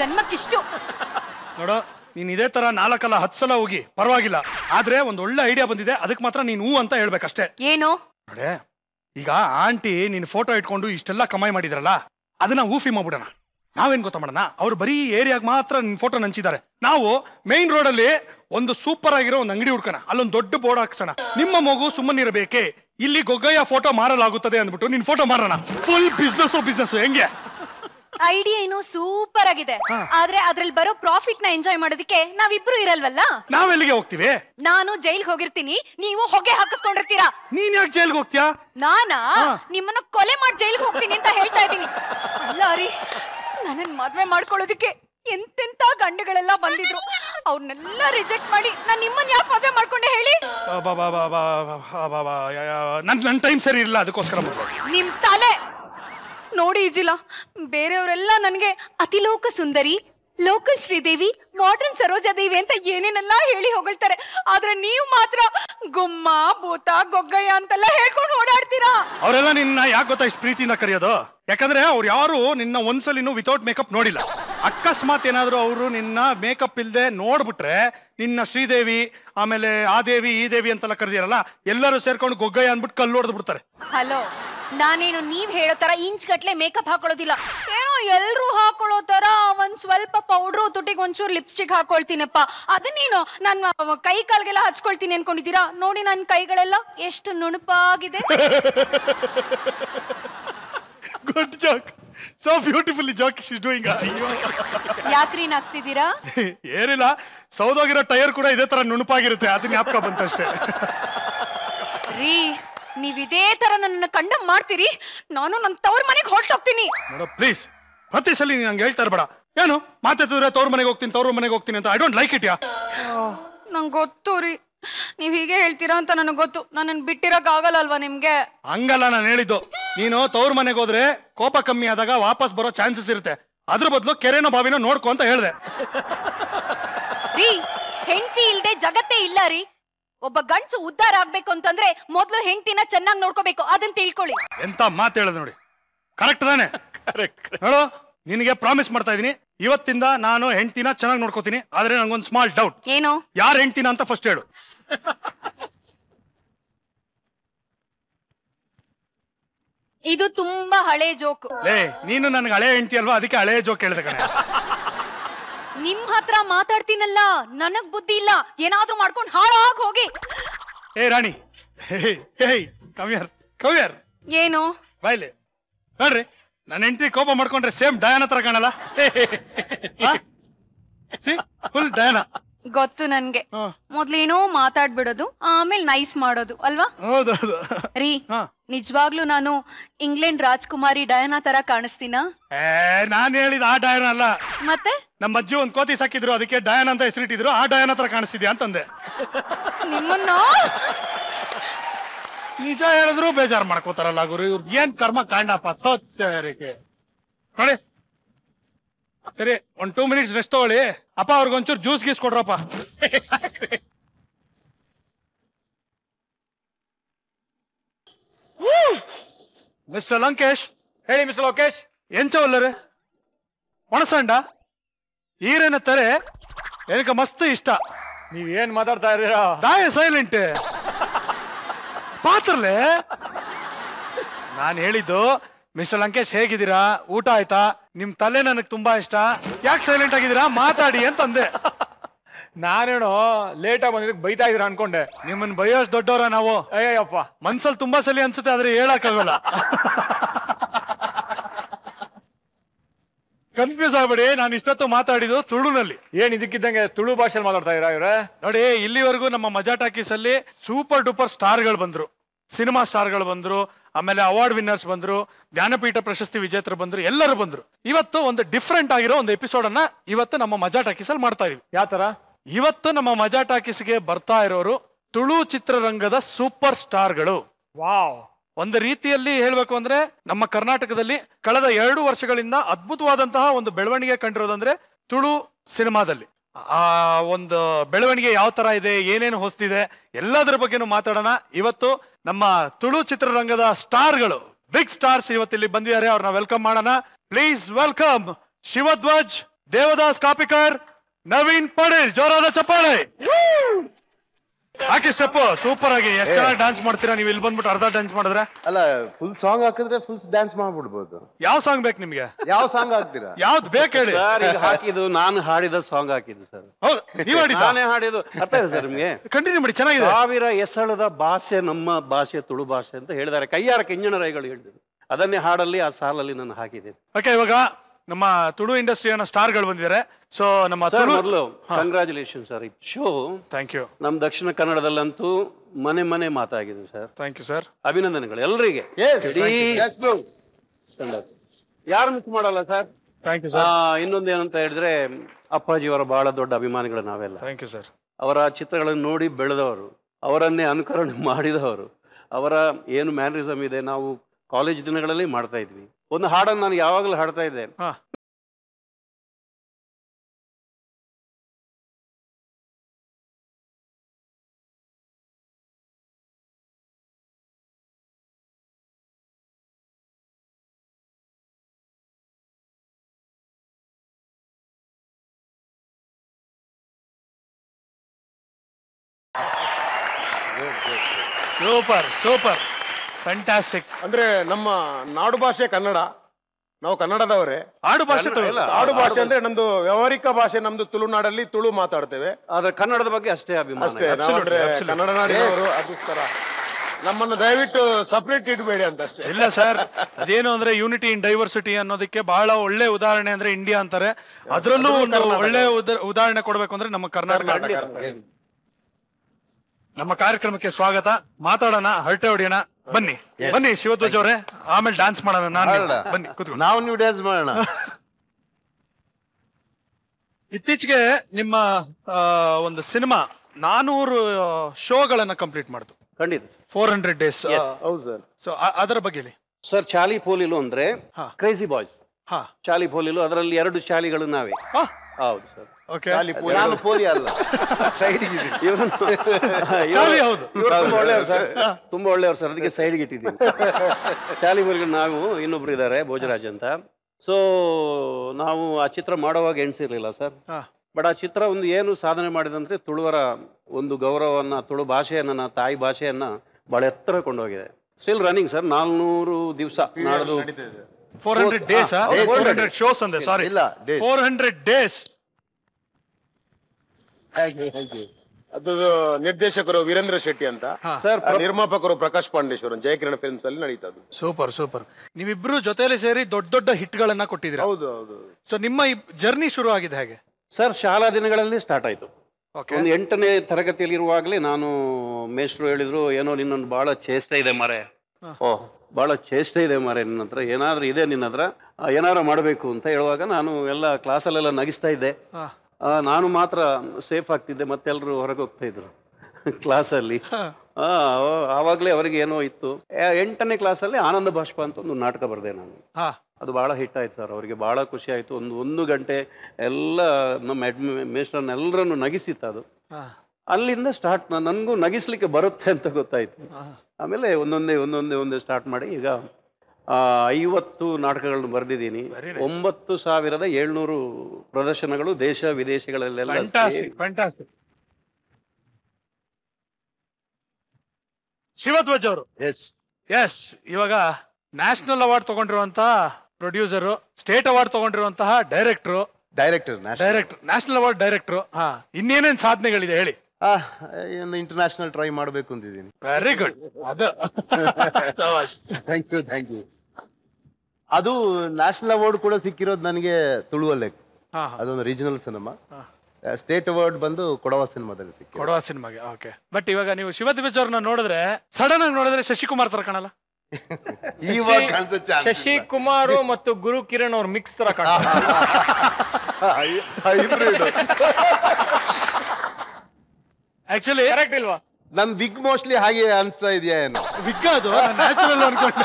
ಜನ್ಮಕ್ಕಿಷ್ಟು ನೋಡೋ ನೀನು ಇದೇ ಥರ ನಾಲ್ಕಲ್ಲ ಹತ್ತು ಸಲ ಹೋಗಿ ಪರವಾಗಿಲ್ಲ ಆದರೆ ಒಂದು ಒಳ್ಳೆ ಐಡಿಯಾ ಬಂದಿದೆ ಅದಕ್ಕೆ ಮಾತ್ರ ನೀನು ಹೂ ಅಂತ ಹೇಳ್ಬೇಕಷ್ಟೇ ಏನು ನೋಡೇ ಈಗ ಆಂಟಿ ನೀನು ಫೋಟೋ ಇಟ್ಕೊಂಡು ಇಷ್ಟೆಲ್ಲ ಕಮಾಯಿ ಮಾಡಿದ್ರಲ್ಲ ಅದನ್ನ ಊಫಿ ಮಾಡ್ಬಿಡೋಣ ನಾವೇನ್ ಮಾಡೋಣ ಅವ್ರು ಬರೀ ಏರಿಯಾಗ ಮಾತ್ರ ಫೋಟೋ ನಂಚಿದ್ದಾರೆ ನಾವು ಮೇನ್ ರೋಡ್ ಅಲ್ಲಿ ಒಂದು ಸೂಪರ್ ಆಗಿರೋ ಒಂದು ಅಂಗಡಿ ಹುಡ್ಕೋಣ ಅಲ್ಲೊಂದು ದೊಡ್ಡ ಬೋರ್ಡ್ ಹಾಕ್ಸೋಣ ನಿಮ್ಮ ಮಗು ಸುಮ್ಮನಿರಬೇಕೆ ಇಲ್ಲಿ ಗೊಗ್ಗಯ್ಯ ಫೋಟೋ ಮಾರಲಾಗುತ್ತದೆ ಅಂದ್ಬಿಟ್ಟು ನಿನ್ ಫೋಟೋ ಮಾರೋಣ ಫುಲ್ ಬಿಸ್ನೆಸ್ ಬಿಸ್ನೆಸ್ ಹೆಂಗೆ ಐಡಿಯಾ ಏನೋ ಸೂಪರ್ ಆಗಿದೆ ಆದ್ರೆ ಅದ್ರಲ್ಲಿ ಬರೋ ಪ್ರಾಫಿಟ್ ನ ಎಂಜಾಯ್ ಮಾಡೋದಕ್ಕೆ ನಾವಿಬ್ರು ಇರಲ್ವಲ್ಲ ನಾವೆಲ್ಲಿಗೆ ಹೋಗ್ತೀವಿ ನಾನು ಜೈಲ್ಗೆ ಹೋಗಿರ್ತೀನಿ ನೀವು ಹೊಗೆ ಹಾಕಿಸ್ಕೊಂಡಿರ್ತೀರಾ ನೀನ್ ಯಾಕೆ ಜೈಲ್ಗೆ ಹೋಗ್ತೀಯಾ ನಾನಾ ನಿಮ್ಮನ್ನ ಕೊಲೆ ಮಾಡಿ ಜೈಲ್ಗೆ ಹೋಗ್ತೀನಿ ಅಂತ ಹೇಳ್ತಾ ಇದ್ದೀನಿ ಅಲ್ಲ ನನ್ನ ಮದುವೆ ಮಾಡ್ಕೊಳ್ಳೋದಕ್ಕೆ ಎಂತೆಂತ ಗಂಡುಗಳೆಲ್ಲ ಬಂದಿದ್ರು ಅವ್ರನ್ನೆಲ್ಲ ರಿಜೆಕ್ಟ್ ಮಾಡಿ ನಾನು ನಿಮ್ಮನ್ನ ಯಾಕೆ ಮದುವೆ ಮಾಡ್ಕೊಂಡೆ ಹೇಳಿ ನನ್ ನನ್ ಟೈಮ್ ಸರಿ ಇಲ್ಲ ಅದಕ್ಕೋಸ್ಕರ ನಿಮ್ಮ ತಲೆ ನೋಡಿ ಇಜಿಲ ಬೇರೆಯವರೆಲ್ಲ ನನಗೆ ಅತಿಲೋಕ ಸುಂದರಿ ಲೋಕಲ್ ಶ್ರೀದೇವಿ ಮಾಡ್ರನ್ ಸರೋಜಾ ದೇವಿ ಅಂತ ಏನೇನೆಲ್ಲ ಹೇಳಿ ಹೊಗಳ್ತಾರೆ ಆದ್ರೆ ನೀವು ಮಾತ್ರ ಗುಮ್ಮ ಭೂತ ಗೊಗ್ಗಯ್ಯ ಅಂತೆಲ್ಲ ಹೇಳ್ಕೊಂಡು ಓಡಾಡ್ತೀರಾ ಅವರೆಲ್ಲ ನಿನ್ನ ಯಾಕೆ ಗೊತ್ತಾ ಇಷ್ಟು ಪ್ರೀತಿಯಿಂದ ಕರೆಯೋದು ಯಾಕಂದ್ರೆ ಅವ್ರು ಯಾರು ನಿನ್ನ ಒಂದ್ಸಲಿನೂ ವಿತೌಟ್ ಮೇಕಪ್ ನೋಡಿಲ್ಲ ಅಕಸ್ಮಾತ್ ಏನಾದ್ರು ಅವರು ನಿನ್ನ ಮೇಕಪ್ ಇಲ್ಲದೆ ನೋಡ್ಬಿಟ್ರೆ ನಿನ್ನ ಶ್ರೀದೇವಿ ಆಮೇಲೆ ಆ ದೇವಿ ಈ ದೇವಿ ಅಂತೆಲ್ಲ ಕರೆದಿರಲ್ಲ ಎಲ್ಲರೂ ಸೇರ್ಕೊಂಡು ಗೊಗ್ಗಯ್ಯ ಅಂದ್ಬಿಟ್ಟು ಕಲ್ಲು ಹೊಡೆದು ಬಿಡ್ತಾರೆ ಹಲೋ ನಾನೇನು ನೀವ್ ಹೇಳೋ ತರ ಇಂಚ್ ಗಟ್ಲೆ ಮೇಕಪ್ ಹಾಕೊಳ್ಳೋದಿಲ್ಲ ಏನೋ ಎಲ್ರು ಹಾಕೊಳ್ಳೋ ತರ ಒಂದ್ ಸ್ವಲ್ಪ ಪೌಡ್ರು ತುಟಿಗೆ ಒಂಚೂರು ಲಿಪ್ಸ್ಟಿಕ್ ಹಾಕೊಳ್ತೀನಪ್ಪ ಅದನ್ನೇನು ನನ್ನ ಕೈ ಕಾಲ್ಗೆಲ್ಲ ಹಚ್ಕೊಳ್ತೀನಿ ಅನ್ಕೊಂಡಿದ್ದೀರಾ ನೋಡಿ ನನ್ನ ಕೈಗಳೆಲ್ಲ ಎಷ್ಟು ನುಣುಪಾಗಿದೆ good job so beautifully joke she doing ಯಾಕ್ರಿ ಆಗ್ತಿದ್ದೀರಾ ಏನಿಲ್ಲ ಸೌದೋಗಿರೋ ಟೈರ್ ಕೂಡ ಇದೇ ತರ ನುಣುಪಾಗಿರುತ್ತೆ ಅದನ್ನ ಜ್ಞಾಪಕ ಬಂತಷ್ಟೇ ರೀ ನೀವ್ ಇದೇ ತರ ನನ್ನ ಕಂಡ ಮಾಡ್ತೀರಿ ನಾನು ನನ್ನ ತವ್ರ ಮನೆಗೆ ಹೋಗ್ತೀನಿ ಮೇಡಮ್ ಪ್ಲೀಸ್ ಪ್ರತಿ ಸಲ ನೀನು ನಂಗೆ ಹೇಳ್ತಾ ಇರಬೇಡ ಏನು ಮಾತಾಡ್ತಿದ್ರೆ ತವ್ರ ಮನೆಗೆ ಹೋಗ್ತೀನಿ ತವ್ರ ಮನೆಗೆ ಹೋಗ್ತೀನಿ ಅಂತ I don't like it yeah ನಂಗೆ ಗೊತ್ತು ರೀ ನೀವ್ ಹೀಗೆ ಹೇಳ್ತೀರಾ ಅಂತ ನನಗೆ ಗೊತ್ತು ನನ್ನನ್ನು ಬಿಟ್ಟಿರಕ್ ಆಗಲ್ಲಲ್ವಾ ನಿಮ್ಗೆ ಹಂಗಲ್ಲ ನಾನು ಹೇಳಿದ್ದು ನೀನು ತವ್ರ ಮನೆಗೆ ಹೋದ್ರೆ ಕೋಪ ಕಮ್ಮಿ ಆದಾಗ ವಾಪಸ್ ಬರೋ ಚಾನ್ಸಸ್ ಇರುತ್ತೆ ಅದ್ರ ಬದಲು ಕೆರೆನೋ ಬಾವಿನೋ ನೋಡ್ಕೊ ಅಂತ ಹೇಳ್ದೆ ರೀ ಹೆಂಡತಿ ಇಲ್ದೆ ಜಗತ್ತೇ ಇಲ್ಲ ರೀ ಒಬ್ಬ ಗಂಡ್ಸು ಉದ್ಧಾರ ಆಗ್ಬೇಕು ಅಂತಂದ್ರೆ ಮೊದ್ಲು ಹೆಂಡತಿನ ಚೆನ್ನಾಗಿ ನೋಡ್ಕೋಬೇಕು ಅದನ್ನ ತಿಳ್ಕೊಳ್ಳಿ ಎಂತ ಮಾತು ಹೇಳೋದು ನೋಡಿ ಕರೆಕ್ಟ್ ತಾನೆ ಹೇಳು ನಿನಗೆ ಪ್ರಾಮಿಸ್ ಮಾಡ್ತಾ ಇದೀನಿ ಇವತ್ತಿಂದ ನಾನು ಹೆಂಡತಿನ ಚೆನ್ನಾಗಿ ನೋಡ್ಕೋತೀನಿ ಆದ್ರೆ ನಂಗೊಂದು ಸ್ಮಾಲ್ ಡೌಟ್ ಏನು ಯಾರ್ ಹೆಂಡತಿನ ಅಂತ ಫಸ್ಟ್ ಹೇಳು ಇದು ತುಂಬಾ ಹಳೆ ಜೋಕ್ ಏ ನೀನು ನನ್ಗೆ ಹಳೆ ಹೆಂಡತಿ ಅಲ್ವಾ ಅದಕ್ಕೆ ಹಳೆ ಜೋಕ್ ಹೇಳಿದೆ ಕಣೆ ನಿಮ್ ಹತ್ರ ಮಾತಾಡ್ತೀನಲ್ಲ ನನಗ್ ಬುದ್ಧಿ ಇಲ್ಲ ಏನಾದ್ರೂ ಮಾಡ್ಕೊಂಡು ಹಾಳಾಗ್ ಹೋಗಿ ಏ ರಾಣಿ ಹೇ ಹೇ ಕವ್ಯರ್ ಕವ್ಯರ್ ಏನು ಬಾಯ್ಲಿ ನೋಡ್ರಿ ನನ್ನ ಹೆಂಡತಿ ಕೋಪ ಮಾಡ್ಕೊಂಡ್ರೆ ಸೇಮ್ ಡಯಾನ ತರ ಕಾಣಲ್ಲ ಫುಲ್ ಡಯಾನ ಗೊತ್ತು ನನ್ಗೆ ಮೊದ್ಲೇನೋ ಮಾತಾಡ್ಬಿಡೋದು ಆಮೇಲೆ ನೈಸ್ ಮಾಡೋದು ಅಲ್ವಾ ರೀ ನಿಜವಾಗ್ಲೂ ನಾನು ಇಂಗ್ಲೆಂಡ್ ರಾಜ್ಕುಮಾರಿ ಡಯನಾ ತರ ಕಾಣಿಸ್ತೀನ ನಾನು ಹೇಳಿದ ಆ ಡಯನ ಅಲ್ಲ ಮತ್ತೆ ನಮ್ಮ ಅಜ್ಜಿ ಒಂದ್ ಕೋತಿ ಸಾಕಿದ್ರು ಅದಕ್ಕೆ ಡಯಾನ ಅಂತ ಹೆಸರಿಟ್ಟಿದ್ರು ಆ ಡಯನ ತರ ಕಾಣಿಸ್ತಿದ್ಯಾ ಅಂತಂದೆ ನಿಮ್ಮನ್ನ ನಿಜ ಹೇಳಿದ್ರು ಬೇಜಾರು ಮಾಡ್ಕೋತಾರಲ್ಲ ಗುರು ಇವ್ರು ಏನ್ ಕರ್ಮ ಕಾಂಡಪ್ಪ ತೋತ್ತರಿಕೆ ನೋಡಿ ಸರಿ ಒಂದ್ ಟೂ ಮಿನಿಟ್ಸ್ ರೆಸ್ಟ್ ತಗೊಳ್ಳಿ ಅಪ್ಪ ಅವ್ರಿಗೊಂಚೂರು ಜ್ಯೂಸ್ ಗೀಸ್ ಕೊಡ್ರಪ್ಪ ಮಿಸ್ಟರ್ ಲಂಕೇಶ್ ಹೇಳಿ ಮಿಸ್ಟರ್ ಲೋಕೇಶ್ ಎಂಚವಲ್ಲರು ಒಣಸಂಡ ಈರೇನ ತರೆ ಏನಕ್ಕೆ ಮಸ್ತ್ ಇಷ್ಟ ನೀವ್ ಏನ್ ಮಾತಾಡ್ತಾ ಇದ್ದೀರಾ ದಾಯ ಸೈಲೆಂಟ್ ಪಾತ್ರಲೆ ನಾನು ಹೇಳಿದ್ದು ಮಿಸ್ಟರ್ ಲಂಕೇಶ್ ಹೇಗಿದ್ದೀರಾ ಊಟ ಆಯ್ತಾ ನಿಮ್ ತಲೆ ನನಗೆ ತುಂಬಾ ಇಷ್ಟ ಯಾಕೆ ಸೈಲೆಂಟ್ ಆಗಿದ್ದೀರಾ ಮಾತಾಡಿ ಅಂತಂದೆ ನಾನೇನು ಲೇಟ್ ಆಗಿ ಬಂದಿದ್ದಕ್ಕೆ ಬೈತಾ ಇದ್ರ ಅನ್ಕೊಂಡೆ ನಿಮ್ಮನ್ ಬಯೋಸ್ ದೊಡ್ಡವರ ನಾವು ಅಯ್ಯಪ್ಪ ಮನ್ಸಲ್ಲಿ ತುಂಬಾ ಸಲಿ ಅನ್ಸುತ್ತೆ ಆದ್ರೆ ಹೇಳಕ್ಕಾಗಲ್ಲ ಕನ್ಫ್ಯೂಸ್ ಆಗ್ಬೇಡಿ ನಾನು ಇಷ್ಟೊತ್ತು ಮಾತಾಡಿದ್ದು ತುಳುನಲ್ಲಿ ಏನ್ ಇದಕ್ಕಿದ್ದಂಗೆ ತುಳು ಭಾಷೆ ಮಾತಾಡ್ತಾ ಇದಿರಾ ಇವ್ರೆ ನೋಡಿ ಇಲ್ಲಿವರೆಗೂ ನಮ್ಮ ಮಜಾ ಟಾಕೀಸ್ ಅಲ್ಲಿ ಸೂಪರ್ ಡೂಪರ್ ಸ್ಟಾರ್ಗಳು ಬಂದ್ರು ಸಿನಿಮಾ ಸ್ಟಾರ್ಗಳು ಬಂದರು ಆಮೇಲೆ ಅವಾರ್ಡ್ ವಿನ್ನರ್ಸ್ ಬಂದರು ಜ್ಞಾನಪೀಠ ಪ್ರಶಸ್ತಿ ವಿಜೇತರು ಬಂದರು ಎಲ್ಲರೂ ಬಂದರು ಇವತ್ತು ಒಂದು ಡಿಫ್ರೆಂಟ್ ಆಗಿರೋ ಒಂದು ಎಪಿಸೋಡ್ ಅನ್ನ ಇವತ್ತು ನಮ್ಮ ಮಜಾ ಟಾಕೀಸಲ್ಲಿ ಮಾಡ್ತಾ ಇದೀವಿ ಯಾವ ಥರ ಇವತ್ತು ನಮ್ಮ ಮಜಾ ಟಾಕೀಸ್ಗೆ ಬರ್ತಾ ಇರೋರು ತುಳು ಚಿತ್ರರಂಗದ ಸೂಪರ್ ಸ್ಟಾರ್ಗಳು ವಾವ್ ಒಂದು ರೀತಿಯಲ್ಲಿ ಹೇಳಬೇಕು ಅಂದ್ರೆ ನಮ್ಮ ಕರ್ನಾಟಕದಲ್ಲಿ ಕಳೆದ ಎರಡು ವರ್ಷಗಳಿಂದ ಅದ್ಭುತವಾದಂತಹ ಒಂದು ಬೆಳವಣಿಗೆ ಕಂಡಿರೋದಂದ್ರೆ ತುಳು ಸಿನಿಮಾದಲ್ಲಿ ಆ ಒಂದು ಬೆಳವಣಿಗೆ ಯಾವ ತರ ಇದೆ ಏನೇನು ಹೊಸ್ತಿದೆ ಎಲ್ಲದರ ಬಗ್ಗೆನು ಮಾತಾಡೋಣ ಇವತ್ತು ನಮ್ಮ ತುಳು ಚಿತ್ರರಂಗದ ಸ್ಟಾರ್ಗಳು ಬಿಗ್ ಸ್ಟಾರ್ಸ್ ಇವತ್ತಿಲ್ಲಿ ಬಂದಿದ್ದಾರೆ ಅವ್ರನ್ನ ವೆಲ್ಕಮ್ ಮಾಡೋಣ ಪ್ಲೀಸ್ ವೆಲ್ಕಮ್ ಶಿವಧ್ವಜ್ ದೇವದಾಸ್ ಕಾಪಿಕರ್ ನವೀನ್ ಪಡೇಲ್ ಜೋರಾದ ಚಪ್ಪಾಳೆ ಹಾಕಿ ಸ್ಟೆಪ್ ಸೂಪರ್ ಆಗಿ ಎಷ್ಟು ಚೆನ್ನಾಗಿ ಡ್ಯಾನ್ಸ್ ಮಾಡ್ತೀರಾ ನೀವು ಇಲ್ಲಿ ಬಂದ್ಬಿಟ್ಟು ಅರ್ಧ ಡ್ಯಾನ್ಸ್ ಮಾಡಿದ್ರೆ ಅಲ್ಲ ಫುಲ್ ಸಾಂಗ್ ಹಾಕಿದ್ರೆ ಫುಲ್ ಡ್ಯಾನ್ಸ್ ಮಾಡ್ಬಿಡ್ಬೋದು ಯಾವ ಸಾಂಗ್ ಬೇಕು ನಿಮ್ಗೆ ಯಾವ ಸಾಂಗ್ ಹಾಕ್ತೀರಾ ಯಾವ್ದು ಬೇಕು ಹೇಳಿ ಸರ್ ಈಗ ಹಾಕಿದ್ದು ನಾನು ಹಾಡಿದ ಸಾಂಗ್ ಹಾಕಿದ್ದು ಸರ್ ನೀವು ಹಾಡಿ ನಾನೇ ಹಾಡಿದ್ದು ಅರ್ಥ ಇದೆ ಸರ್ ನಿಮಗೆ ಕಂಟಿನ್ಯೂ ಮಾಡಿ ಚೆನ್ನಾಗಿದೆ ಸಾವಿರ ಎಸಳದ ಭಾಷೆ ನಮ್ಮ ಭಾಷೆ ತುಳು ಭಾಷೆ ಅಂತ ಹೇಳಿದ್ದಾರೆ ಕೈಯಾರ ಕಿಂಜನ ರೈಗಳು ಹೇಳಿದರು ಅದನ್ನೇ ಹಾಡಲ್ಲಿ ಆ ಸಾಲಲ್ಲಿ ನಾನು ಹಾಕಿದೆ ಓಕೆ ಇವಾಗ ನಮ್ಮ ತುಳು ಇಂಡಸ್ಟ್ರಿಯ ಗಳು ಬಂದಿದ್ದಾರೆ ಸೊ ನಮ್ಮ congratulation sir show thank you ನಮ್ಮ ದಕ್ಷಿಣ ಕನ್ನಡದಲ್ಲಂತೂ ಮನೆ ಮನೆ ಮಾತಾಗಿದೆ ಸರ್ ಥ್ಯಾಂಕ್ ಯು ಸರ್ ಅಭಿನಂದನೆಗಳು ಎಲ್ಲರಿಗೆ ಯಾರು ಮಿಸ್ ಮಾಡಲ್ಲ ಸರ್ ಥ್ಯಾಂಕ್ ಯು ಸರ್ ಇನ್ನೊಂದು ಏನಂತ ಹೇಳಿದ್ರೆ ಅಪ್ಪಾಜಿಯವರ ಬಹಳ ದೊಡ್ಡ ಅಭಿಮಾನಿಗಳು ನಾವೆಲ್ಲ ಥ್ಯಾಂಕ್ ಯು ಸರ್ ಅವರ ಚಿತ್ರಗಳನ್ನು ನೋಡಿ ಬೆಳೆದವರು ಅವರನ್ನೇ ಅನುಕರಣೆ ಮಾಡಿದವರು ಅವರ ಏನು ಮ್ಯಾನರಿಸಮ್ ಇದೆ ನಾವು ಕಾಲೇಜ್ ದಿನಗಳಲ್ಲಿ ಮಾಡ್ತಾ ಇದ್ವಿ ಒಂದು ಹಾಡನ್ನು ನಾನು ಯಾವಾಗಲೂ ಹಾಡ್ತಾ ಇದ್ದೆ ಸೂಪರ್ ಸೂಪರ್ ಫ್ಯಾಂಟಾಸ್ಟಿಕ್ ಅಂದ್ರೆ ನಮ್ಮ ನಾಡು ಭಾಷೆ ಕನ್ನಡ ನಾವು ಕನ್ನಡದವರೇ ಆಡು ಭಾಷೆ ತುಳು ಆಡು ಭಾಷೆ ಅಂದ್ರೆ ನಮ್ದು ವ್ಯವಹಾರಿಕ ಭಾಷೆ ನಮ್ದು ತುಳುನಾಡಲ್ಲಿ ತುಳು ಮಾತಾಡ್ತೇವೆ ಆದ್ರೆ ಕನ್ನಡದ ಬಗ್ಗೆ ಅಷ್ಟೇ ಅಭಿಮಾನ ನಮ್ಮನ್ನು ದಯವಿಟ್ಟು ಸಪ್ರೇಟ್ ಇಡಬೇಡಿ ಅಂತ ಅಷ್ಟೇ ಇಲ್ಲ ಸರ್ ಅದೇನು ಅಂದ್ರೆ ಯೂನಿಟಿ ಇನ್ ಡೈವರ್ಸಿಟಿ ಅನ್ನೋದಕ್ಕೆ ಬಹಳ ಒಳ್ಳೆ ಉದಾಹರಣೆ ಅಂದ್ರೆ ಇಂಡಿಯಾ ಅಂತಾರೆ ಅದರಲ್ಲೂ ಒಂದು ಒಳ್ಳೆ ಉದಾಹರಣೆ ಕೊಡಬೇಕು ಅಂದ್ರೆ ನಮ್ಮ ಕರ್ನಾಟಕ ನಮ್ಮ ಕಾರ್ಯಕ್ರಮಕ್ಕೆ ಸ್ವಾಗತ ಮಾತಾಡೋಣ ಹರಟೆ ಹೊಡಿಯೋಣ ಬನ್ನಿ ಬನ್ನಿ ಶಿವಧ್ವಜ ಅವರೇ ಆಮೇಲೆ ಡಾನ್ಸ್ ಮಾಡೋಣ ನಾನು ಬನ್ನಿ ಕೂತ್ಕೊಂಡು ನಾವು ನೀವು ಡ್ಯಾನ್ಸ್ ಮಾಡೋಣ ಇತ್ತೀಚೆಗೆ ನಿಮ್ಮ ಒಂದು ಸಿನಿಮಾ ನಾನೂರು ಶೋಗಳನ್ನ ಕಂಪ್ಲೀಟ್ ಮಾಡ್ತು ಖಂಡಿತ ಫೋರ್ ಹಂಡ್ರೆಡ್ ಡೇಸ್ ಹೌದು ಸರ್ ಸೊ ಅದರ ಬಗ್ಗೆ ಹೇಳಿ ಸರ್ ಚಾಲಿ ಪೋಲಿಲು ಅಂದ್ರೆ ಕ್ರೇಜಿ ಬಾಯ್ಸ್ ಹಾ ಚಾಲಿ ಪೋಲಿಲು ಅದರಲ್ಲಿ ಎರಡು ಚಾಲಿಗಳು ನಾವೇ ಹಾ ಹೌದು ಸರ್ ಓಕೆ ನಾನು ಪೋಲಿ ಅಲ್ಲ ಸೈಡ್ಗೆ ತುಂಬಾ ಒಳ್ಳೆಯವರು ಸರ್ ತುಂಬಾ ಒಳ್ಳೆಯವ್ರು ಸರ್ ಅದಕ್ಕೆ ಸೈಡ್ಗೆ ಇಟ್ಟಿದ್ದೀವಿ ಚಾಲಿ ನಾವು ಇನ್ನೊಬ್ರು ಇದ್ದಾರೆ ಭೋಜರಾಜ್ ಅಂತ ಸೊ ನಾವು ಆ ಚಿತ್ರ ಮಾಡೋವಾಗ ಎಣಿಸಿರ್ಲಿಲ್ಲ ಸರ್ ಬಟ್ ಆ ಚಿತ್ರ ಒಂದು ಏನು ಸಾಧನೆ ಮಾಡಿದಂದ್ರೆ ತುಳುವರ ಒಂದು ಗೌರವನ್ನ ತುಳು ಭಾಷೆಯನ್ನ ನಾ ತಾಯಿ ಭಾಷೆಯನ್ನ ಭಾಳ ಎತ್ತರ ಕೊಂಡೋಗಿದೆ ಸ್ಟಿಲ್ ರನ್ನಿಂಗ್ ಸರ್ ನಾಲ್ನೂರು ದಿವಸ ನಾಡ್ದು four hundred days four hundred shows ಅಂದೆ ಸಾರಿ ಇಲ್ಲ ಫೋರ್ ಹಂಡ್ರೆಡ್ ಡೇಸ್ ಅದು ನಿರ್ದೇಶಕರು ವೀರೇಂದ್ರ ಶೆಟ್ಟಿ ಅಂತ ಸರ್ ನಿರ್ಮಾಪಕರು ಪ್ರಕಾಶ್ ಪಾಂಡೇಶ್ವರನ್ ಜಯಕಿರಣ ಫಿಲ್ಮ್ಸ್ ಅಲ್ಲಿ ನಡೀತಾ ಸೂಪರ್ ಸೂಪರ್ ನೀವಿಬ್ರು ಜೊತೆಯಲ್ಲಿ ಸೇರಿ ದೊಡ್ಡ ದೊಡ್ಡ ಹಿಟ್ಗಳನ್ನ ಕೊಟ್ಟಿದ್ರಿ ಹೌದು ಹೌದು ಸೊ ನಿಮ್ಮ ಜರ್ನಿ ಶುರು ಆಗಿದೆ ಹಾಗೆ ಸರ್ ಶಾಲಾ ದಿನಗಳಲ್ಲಿ ಸ್ಟಾರ್ಟ್ ಓಕೆ ಒಂದು ಎಂಟನೇ ತರಗತಿಯಲ್ಲಿ ಇರುವಾಗಲೇ ನಾನು ಮೇಷ್ಟ್ರು ಹೇಳಿದ್ರು ಏನೋ ನಿನ್ನೊಂದು ಬಹಳ ಚೇಸ್ತಾ ಇದೆ ಮರೆ ಓಹ್ ಭಾಳ ಚೇಷ್ಟೆ ಇದೆ ಮಾರೆ ನಿನ್ನ ಹತ್ರ ಏನಾದರೂ ಇದೆ ನಿನ್ನ ಹತ್ರ ಏನಾದ್ರು ಮಾಡಬೇಕು ಅಂತ ಹೇಳುವಾಗ ನಾನು ಎಲ್ಲ ಕ್ಲಾಸಲ್ಲೆಲ್ಲ ನಗಿಸ್ತಾ ಇದ್ದೆ ನಾನು ಮಾತ್ರ ಸೇಫ್ ಆಗ್ತಿದ್ದೆ ಮತ್ತೆಲ್ಲರೂ ಹೊರಗೆ ಹೋಗ್ತಾ ಇದ್ರು ಕ್ಲಾಸಲ್ಲಿ ಆವಾಗಲೇ ಅವರಿಗೆ ಏನೋ ಇತ್ತು ಎಂಟನೇ ಕ್ಲಾಸಲ್ಲಿ ಆನಂದ ಭಾಷ್ಪ ಅಂತ ಒಂದು ನಾಟಕ ಬರ್ದೆ ನಾನು ಅದು ಭಾಳ ಹಿಟ್ ಆಯ್ತು ಸರ್ ಅವರಿಗೆ ಭಾಳ ಖುಷಿ ಆಯ್ತು ಒಂದು ಒಂದು ಗಂಟೆ ಎಲ್ಲ ನಮ್ಮ ಅಡ್ಮಿ ಎಲ್ಲರನ್ನು ನಗಿಸಿತ್ತು ಅದು ಅಲ್ಲಿಂದ ಸ್ಟಾರ್ಟ್ ನನಗೂ ನಗಿಸ್ಲಿಕ್ಕೆ ಬರುತ್ತೆ ಅಂತ ಗೊತ್ತಾಯ್ತು ಆಮೇಲೆ ಒಂದೊಂದೇ ಒಂದೊಂದೇ ಒಂದೇ ಸ್ಟಾರ್ಟ್ ಮಾಡಿ ಈಗ ಐವತ್ತು ನಾಟಕಗಳನ್ನು ಬರೆದಿದ್ದೀನಿ ಒಂಬತ್ತು ಸಾವಿರದ ಏಳ್ನೂರು ಪ್ರದರ್ಶನಗಳು ದೇಶ ವಿದೇಶಗಳಲ್ಲೆಲ್ಲ ಶಿವಧ್ವಜ್ ಅವರು ಎಸ್ ಎಸ್ ಇವಾಗ ನ್ಯಾಷನಲ್ ಅವಾರ್ಡ್ ತಗೊಂಡಿರುವಂತಹ ಪ್ರೊಡ್ಯೂಸರು ಸ್ಟೇಟ್ ಅವಾರ್ಡ್ ತಗೊಂಡಿರುವಂತಹ director director director national award director ಹಾ ಇನ್ನೇನೇನ್ ಸಾಧನೆಗಳಿದೆ ಹೇಳಿ ಒಂದು ಇಂಟರ್ನ್ಯಾಷನಲ್ ಟ್ರೈ ಮಾಡಬೇಕು ಅಂತಿದ್ದೀನಿ very good thank you thank you ಅದು ನ್ಯಾಷನಲ್ ಅವಾರ್ಡ್ ಕೂಡ ಸಿಕ್ಕಿರೋದು ನನಗೆ ತುಳುವಲ್ಲೇ ಅದೊಂದು ರೀಜನಲ್ ಸಿನಿಮಾ ಸ್ಟೇಟ್ ಅವಾರ್ಡ್ ಬಂದು ಕೊಡವ ಸಿನಿಮಾದಲ್ಲಿ ಸಿಕ್ಕಿ ಕೊಡವ ಸಿನಿಮಾಗೆ ಓಕೆ ಬಟ್ ಇವಾಗ ನೀವು ಶಿವ ಅವ್ರನ್ನ ನೋಡಿದ್ರೆ ಸಡನ್ ಆಗಿ ನೋಡಿದ್ರೆ ಶಶಿಕುಮಾರ್ ತರ ಕಾಣಲ್ಲ ಶಶಿ ಕುಮಾರ್ ಮತ್ತು ಗುರು ಕಿರಣ್ ಅವ್ರ ಮಿಕ್ಸ್ ತರ ಕಾಣ ಆಕ್ಚುಲಿ ಕರೆಕ್ಟ್ ಇಲ್ವಾ ನನ್ ವಿಗ್ ಮೋಸ್ಟ್ಲಿ ಹಾಗೆ ಅನ್ಸ್ತಾ ಇದೆಯಾ ಏನು ವಿಗ್ ಅದು ನ್ಯಾಚುರಲ್ ಅನ್ಕೊಂಡೆ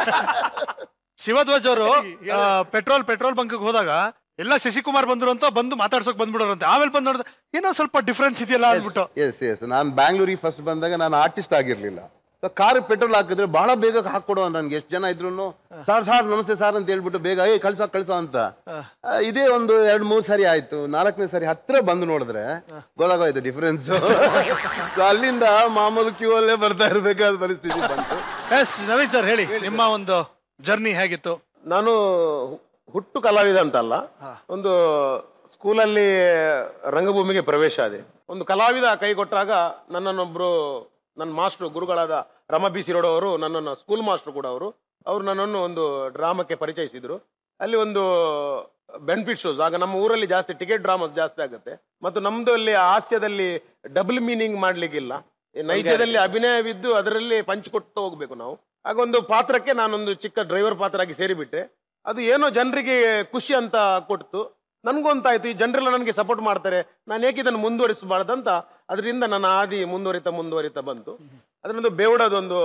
ಶಿವಧ್ವಜ್ ಅವರು ಪೆಟ್ರೋಲ್ ಪೆಟ್ರೋಲ್ ಬಂಕ್ ಹೋದಾಗ ಎಲ್ಲ ಶಶಿಕುಮಾರ್ ಬಂದ್ರು ಅಂತ ಬಂದು ಮಾತಾಡ್ಸೋಕ್ ಅಂತ ಆಮೇಲೆ ಬಂದ್ ನೋಡಿದ್ರೆ ಏನೋ ಸ್ವಲ್ಪ ಡಿಫ್ರೆನ್ಸ್ ಇದೆಯಲ್ಲ ಅನ್ಬಿಟ್ಟು ಎಸ್ ಎಸ್ ನಾನು ಬ್ಯಾಂಗ್ಳೂರಿಗೆ ಫಸ್ಟ್ ಬಂದಾಗ ನಾನು ಆರ್ಟಿಸ್ಟ್ ಆಗಿರ್ಲಿಲ್ಲ ಕಾರ್ ಪೆಟ್ರೋಲ್ ಹಾಕಿದ್ರೆ ಬಹಳ ಬೇಗ ಹಾಕೊಡುವ ನನ್ಗೆ ಎಷ್ಟು ಜನ ಇದ್ರು ಸಾರ್ ಸಾರ್ ನಮಸ್ತೆ ಸಾರ್ ಅಂತ ಹೇಳ್ಬಿಟ್ಟು ಬೇಗ ಏ ಕಳ್ಸ ಕಳ್ಸೋ ಅಂತ ಇದೇ ಒಂದು ಎರಡು ಮೂರು ಸಾರಿ ಆಯ್ತು ನಾಲ್ಕನೇ ಸಾರಿ ಹತ್ರ ಬಂದು ನೋಡಿದ್ರೆ ಗೊತ್ತಾಗೋಯ್ತು ಡಿಫ್ರೆನ್ಸ್ ಅಲ್ಲಿಂದ ಮಾಮೂಲು ಕ್ಯೂ ಅಲ್ಲೇ ಬರ್ತಾ ಇರ್ಬೇಕಾದ ಪರಿಸ್ಥಿತಿ ಬಂತು ಎಸ್ ನವೀನ್ ಸರ್ ಹೇಳಿ ನಿಮ್ಮ ಒಂದು ಜರ್ನಿ ಹೇಗಿತ್ತು ನಾನು ಹುಟ್ಟು ಕಲಾವಿದ ಅಂತಲ್ಲ ಒಂದು ಸ್ಕೂಲಲ್ಲಿ ರಂಗಭೂಮಿಗೆ ಪ್ರವೇಶ ಆದೆ ಒಂದು ಕಲಾವಿದ ಕೈ ಕೊಟ್ಟಾಗ ನನ್ನನ್ನೊಬ್ರು ನನ್ನ ಮಾಸ್ಟ್ರು ಗುರುಗಳಾದ ರಮ ಬಿ ಅವರು ನನ್ನನ್ನು ಸ್ಕೂಲ್ ಮಾಸ್ಟ್ರು ಕೂಡ ಅವರು ಅವರು ನನ್ನನ್ನು ಒಂದು ಡ್ರಾಮಕ್ಕೆ ಪರಿಚಯಿಸಿದರು ಅಲ್ಲಿ ಒಂದು ಬೆನಿಫಿಟ್ ಶೋಸ್ ಆಗ ನಮ್ಮ ಊರಲ್ಲಿ ಜಾಸ್ತಿ ಟಿಕೆಟ್ ಡ್ರಾಮಾಸ್ ಜಾಸ್ತಿ ಆಗುತ್ತೆ ಮತ್ತು ನಮ್ಮದು ಅಲ್ಲಿ ಹಾಸ್ಯದಲ್ಲಿ ಡಬಲ್ ಮೀನಿಂಗ್ ಮಾಡಲಿಕ್ಕಿಲ್ಲ ನೈಜದಲ್ಲಿ ಅಭಿನಯವಿದ್ದು ಅದರಲ್ಲಿ ಪಂಚ್ ಕೊಟ್ಟು ಹೋಗಬೇಕು ನಾವು ಆಗ ಒಂದು ಪಾತ್ರಕ್ಕೆ ನಾನೊಂದು ಚಿಕ್ಕ ಡ್ರೈವರ್ ಪಾತ್ರ ಆಗಿ ಸೇರಿಬಿಟ್ಟೆ ಅದು ಏನೋ ಜನರಿಗೆ ಖುಷಿ ಅಂತ ಕೊಟ್ಟು ನನಗೂ ಅಂತಾಯ್ತು ಈ ಜನರೆಲ್ಲ ನನಗೆ ಸಪೋರ್ಟ್ ಮಾಡ್ತಾರೆ ನಾನು ಏಕೆ ಇದನ್ನು ಮುಂದುವರಿಸಬಾರ್ದಂತ ಅದರಿಂದ ನನ್ನ ಆದಿ ಮುಂದುವರಿತ ಮುಂದುವರಿತ ಬಂತು ಅದರಿಂದ ಬೇವುಡದೊಂದು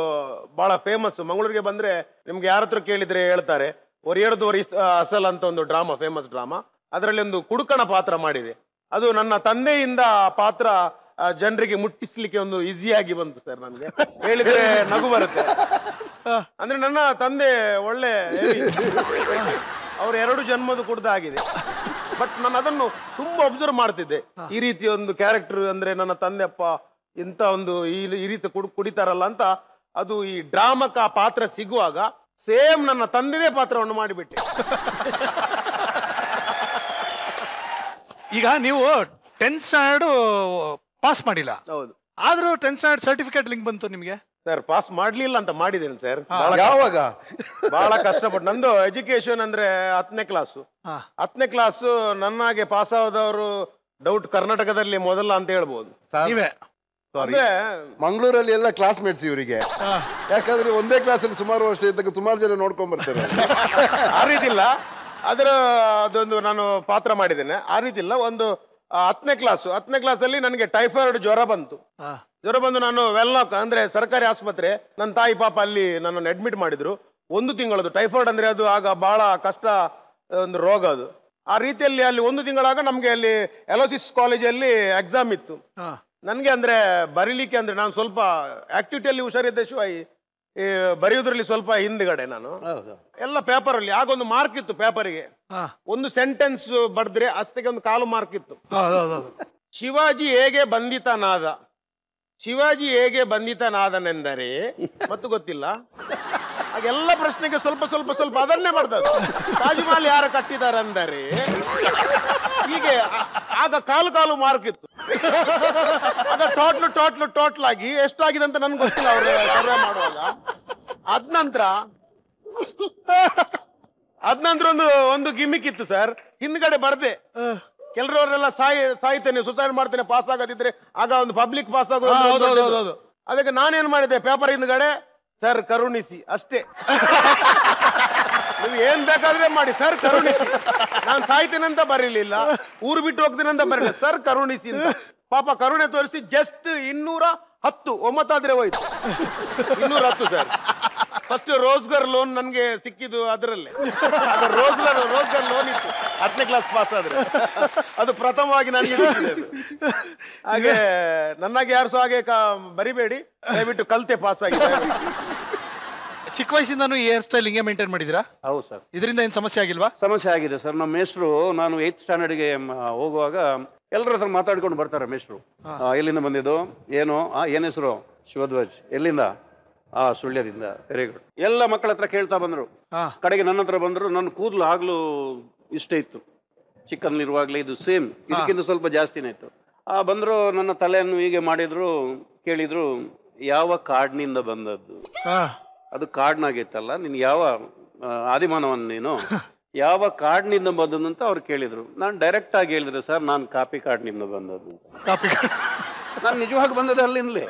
ಬಹಳ ಫೇಮಸ್ ಮಂಗಳೂರಿಗೆ ಬಂದ್ರೆ ನಿಮ್ಗೆ ಯಾರ ಹತ್ರ ಕೇಳಿದ್ರೆ ಹೇಳ್ತಾರೆ ಒರಿಯರ್ದೋರಿ ಅಸಲ್ ಅಂತ ಒಂದು ಡ್ರಾಮಾ ಫೇಮಸ್ ಡ್ರಾಮಾ ಅದರಲ್ಲಿ ಒಂದು ಕುಡುಕಣ ಪಾತ್ರ ಮಾಡಿದೆ ಅದು ನನ್ನ ತಂದೆಯಿಂದ ಪಾತ್ರ ಜನರಿಗೆ ಮುಟ್ಟಿಸ್ಲಿಕ್ಕೆ ಒಂದು ಈಸಿಯಾಗಿ ಬಂತು ಸರ್ ನನಗೆ ಹೇಳಿದ್ರೆ ನಗು ಬರುತ್ತೆ ಅಂದ್ರೆ ನನ್ನ ತಂದೆ ಒಳ್ಳೆ ಅವ್ರ ಎರಡು ಜನ್ಮದ ಕುಡ್ದಾಗಿದೆ ಬಟ್ ನಾನು ಅದನ್ನು ತುಂಬಾ ಅಬ್ಸರ್ವ್ ಮಾಡ್ತಿದ್ದೆ ಈ ರೀತಿ ಒಂದು ಕ್ಯಾರೆಕ್ಟರ್ ಅಂದ್ರೆ ನನ್ನ ತಂದೆಪ್ಪ ಇಂಥ ಒಂದು ಈ ರೀತಿ ಕುಡಿತಾರಲ್ಲ ಅಂತ ಅದು ಈ ಡ್ರಾಮಕ್ಕೆ ಆ ಪಾತ್ರ ಸಿಗುವಾಗ ಸೇಮ್ ನನ್ನ ತಂದೆದೇ ಪಾತ್ರವನ್ನು ಮಾಡಿಬಿಟ್ಟೆ ಈಗ ನೀವು ಟೆನ್ ಸ್ಟ್ಯಾಂಡರ್ಡ್ ಪಾಸ್ ಮಾಡಿಲ್ಲ ಹೌದು ಆದ್ರೂ ಟೆನ್ ಸ್ಟ್ಯಾಂಡರ್ಡ್ ಸರ್ಟಿಫಿಕೇಟ್ ಲಿಂಕ್ ಬಂತು ನಿಮಗೆ ಸರ್ ಪಾಸ್ ಮಾಡ್ಲಿಲ್ಲ ಅಂತ ಮಾಡಿದ್ದೀನಿ ಸರ್ ಯಾವಾಗ ಬಹಳ ಕಷ್ಟಪಟ್ಟು ನಂದು ಎಜುಕೇಶನ್ ಅಂದ್ರೆ ಹತ್ತನೇ ಕ್ಲಾಸು ಹತ್ತನೇ ಕ್ಲಾಸು ನನ್ನಾಗೆ ಪಾಸ್ ಆದವರು ಡೌಟ್ ಕರ್ನಾಟಕದಲ್ಲಿ ಮೊದಲ ಅಂತ ಹೇಳ್ಬೋದು ಮಂಗಳೂರಲ್ಲಿ ಎಲ್ಲ ಕ್ಲಾಸ್ ಮೇಟ್ಸ್ ಇವರಿಗೆ ಯಾಕಂದ್ರೆ ಒಂದೇ ಕ್ಲಾಸ್ ಅಲ್ಲಿ ಸುಮಾರು ವರ್ಷ ಇದ್ದಾಗ ಸುಮಾರು ಜನ ನೋಡ್ಕೊಂಡ್ ಬರ್ತಾರೆ ಆ ರೀತಿ ಇಲ್ಲ ಅದರ ಅದೊಂದು ನಾನು ಪಾತ್ರ ಮಾಡಿದ್ದೇನೆ ಆ ರೀತಿ ಇಲ್ಲ ಒಂದು ಹತ್ತನೇ ಕ್ಲಾಸು ಹತ್ತನೇ ಅಲ್ಲಿ ನನಗೆ ಟೈಫಾಯ್ಡ್ ಜ್ವರ ಬಂತು ಜ್ವರ ಬಂದು ನಾನು ವೆಲ್ಲಾಕ್ ಅಂದರೆ ಸರ್ಕಾರಿ ಆಸ್ಪತ್ರೆ ನನ್ನ ತಾಯಿ ಪಾಪ ಅಲ್ಲಿ ನನ್ನನ್ನು ಅಡ್ಮಿಟ್ ಮಾಡಿದರು ಒಂದು ತಿಂಗಳದು ಟೈಫಾಯ್ಡ್ ಅಂದರೆ ಅದು ಆಗ ಭಾಳ ಕಷ್ಟ ಒಂದು ರೋಗ ಅದು ಆ ರೀತಿಯಲ್ಲಿ ಅಲ್ಲಿ ಒಂದು ತಿಂಗಳಾಗ ನಮಗೆ ಅಲ್ಲಿ ಎಲೋಸಿಸ್ ಕಾಲೇಜಲ್ಲಿ ಎಕ್ಸಾಮ್ ಇತ್ತು ನನಗೆ ಅಂದ್ರೆ ಬರೀಲಿಕ್ಕೆ ಅಂದ್ರೆ ನಾನು ಸ್ವಲ್ಪ ಆಕ್ಟಿವಿಟಿಯಲ್ಲಿ ಹುಷಾರಿದ್ದ ಶಿವಾಯಿ ಈ ಬರೆಯೋದ್ರಲ್ಲಿ ಸ್ವಲ್ಪ ಹಿಂದ್ಗಡೆ ನಾನು ಎಲ್ಲ ಪೇಪರಲ್ಲಿ ಒಂದು ಮಾರ್ಕ್ ಇತ್ತು ಪೇಪರಿಗೆ ಒಂದು ಸೆಂಟೆನ್ಸ್ ಬರೆದ್ರೆ ಅಷ್ಟಕ್ಕೆ ಒಂದು ಕಾಲು ಮಾರ್ಕ್ ಇತ್ತು ಶಿವಾಜಿ ಹೇಗೆ ಬಂಧಿತನಾದ ಶಿವಾಜಿ ಹೇಗೆ ಬಂಧಿತನಾದನೆಂದರೆ ಮತ್ತು ಗೊತ್ತಿಲ್ಲ ಹಾಗೆಲ್ಲ ಪ್ರಶ್ನೆಗೆ ಸ್ವಲ್ಪ ಸ್ವಲ್ಪ ಸ್ವಲ್ಪ ಅದನ್ನೇ ಮಾಡ್ತಾರೆ ತಾಜ್ಮಹಲ್ ಯಾರು ಯಾರು ಅಂದರೆ ಹೀಗೆ ಆಗ ಕಾಲು ಕಾಲು ಮಾರ್ಕ್ ಇತ್ತು ಆಗ ಟೋಟ್ಲು ಟೋಟ್ಲು ಟೋಟ್ಲ್ ಆಗಿ ಎಷ್ಟಾಗಿದೆ ಅಂತ ನನ್ಗೆ ಗೊತ್ತಿಲ್ಲ ಅವರು ಸರ್ವೆ ಮಾಡುವಾಗ ಅದ ನಂತರ ಅದ್ ನಂತರ ಒಂದು ಒಂದು ಗಿಮಿಕ್ ಇತ್ತು ಸರ್ ಹಿಂದ್ಗಡೆ ಬರ್ದೆ ಕೆಲರವರೆಲ್ಲ ಸಾಯಿ ಸಾಯ್ತೇನೆ ಸುಸೈಡ್ ಮಾಡ್ತೇನೆ ಪಾಸ್ ಆಗದಿದ್ರೆ ಆಗ ಒಂದು ಪಬ್ಲಿಕ್ ಪಾಸ್ ಆಗೋದು ಅದಕ್ಕೆ ನಾನೇನ್ ಮಾಡಿದೆ ಪೇಪರ್ ಹಿಂದ್ಗಡೆ ಸರ್ ಕರುಣಿಸಿ ಅಷ್ಟೇ ನೀವು ಏನ್ ಬೇಕಾದ್ರೆ ಮಾಡಿ ಸರ್ ಕರುಣಿಸಿ ನಾನು ಅಂತ ಬರೀಲಿಲ್ಲ ಊರು ಬಿಟ್ಟು ಹೋಗ್ತೇನಂತ ಬರೀಲಿಲ್ಲ ಸರ್ ಕರುಣಿಸಿ ಪಾಪ ಕರುಣೆ ತೋರಿಸಿ ಜಸ್ಟ್ ಇನ್ನೂರ ಹತ್ತು ಒಂಬತ್ತಾದ್ರೆ ಹೋಯ್ತು ಇನ್ನೂರ ಹತ್ತು ಸರ್ ಫಸ್ಟ್ ರೋಸ್ಗರ್ ಲೋನ್ ನನಗೆ ಸಿಕ್ಕಿದ್ದು ಅದರಲ್ಲಿ ಅದು ಲೋನ್ ಇತ್ತು ಹತ್ತನೇ ಕ್ಲಾಸ್ ಪಾಸ್ ಆದ್ರೆ ಅದು ಪ್ರಥಮವಾಗಿ ನನಗೆ ಹಾಗೆ ನನ್ನಾಗೆ ಯಾರು ಸಹ ಹಾಗೆ ಬರಿಬೇಡಿ ದಯವಿಟ್ಟು ಕಲ್ತೆ ಪಾಸ್ ಆಗಿದೆ ಚಿಕ್ಕ ವಯಸ್ಸಿಂದನೂ ಹೇರ್ ಸ್ಟೈಲ್ ಹಿಂಗೆ ಮೇಂಟೈನ್ ಮಾಡಿದಿರಾ ಹೌದು ಸರ್ ಇದರಿಂದ ಏನು ಸಮಸ್ಯೆ ಆಗಿಲ್ವಾ ಸಮಸ್ಯೆ ಆಗಿದೆ ಸರ್ ನಮ್ಮ ಮೇಸ್ಟ್ರು ನಾನು ಏತ್ ಗೆ ಹೋಗುವಾಗ ಎಲ್ಲರ ಹತ್ರ ಮಾತಾಡ್ಕೊಂಡು ಬರ್ತಾರೆ ಮೇಸ್ಟ್ರು ಎಲ್ಲಿಂದ ಬಂದಿದ್ದು ಏನು ಆ ಏನ್ ಹೆಸರು ಶಿವಧ್ವಜ್ ಎಲ್ಲಿಂದ ಆ ಸುಳ್ಯದಿಂದ ತೆರೆಗಳು ಎಲ್ಲ ಮಕ್ಕಳ ಹತ್ರ ಕೇಳ್ತಾ ಬಂದರು ಕಡೆಗೆ ನನ್ನ ಹತ್ರ ಬಂದರು ನನ್ನ ಕೂದಲು ಇಷ್ಟ ಇಷ್ಟ ಇತ್ತು ಚಿಕ್ಕನಲ್ಲಿರುವಾಗಲೇ ಇದು ಸೇಮ್ ಇದಕ್ಕಿಂತ ಸ್ವಲ್ಪ ಜಾಸ್ತಿನೇ ಇತ್ತು ಆ ಬಂದರು ನನ್ನ ತಲೆಯನ್ನು ಹೀಗೆ ಮಾಡಿದ್ರು ಕೇಳಿದ್ರು ಯಾವ ಕಾಡಿನಿಂದ ಬಂದದ್ದು ಅದು ಕಾಡ್ನಾಗಿತ್ತಲ್ಲ ನೀನು ಯಾವ ಆದಿಮಾನವನ್ನು ನೀನು ಯಾವ ಕಾಡಿನಿಂದ ಬಂದದ್ದು ಅಂತ ಅವ್ರು ಕೇಳಿದ್ರು ನಾನು ಡೈರೆಕ್ಟ್ ಆಗಿ ಹೇಳಿದ್ರೆ ಸರ್ ನಾನು ಕಾಪಿ ಕಾಡಿನಿಂದ ಬಂದದ್ದು ಕಾಪಿ ನಾನು ನಿಜವಾಗಿ ಬಂದದ ಅಲ್ಲಿಂದಲೇ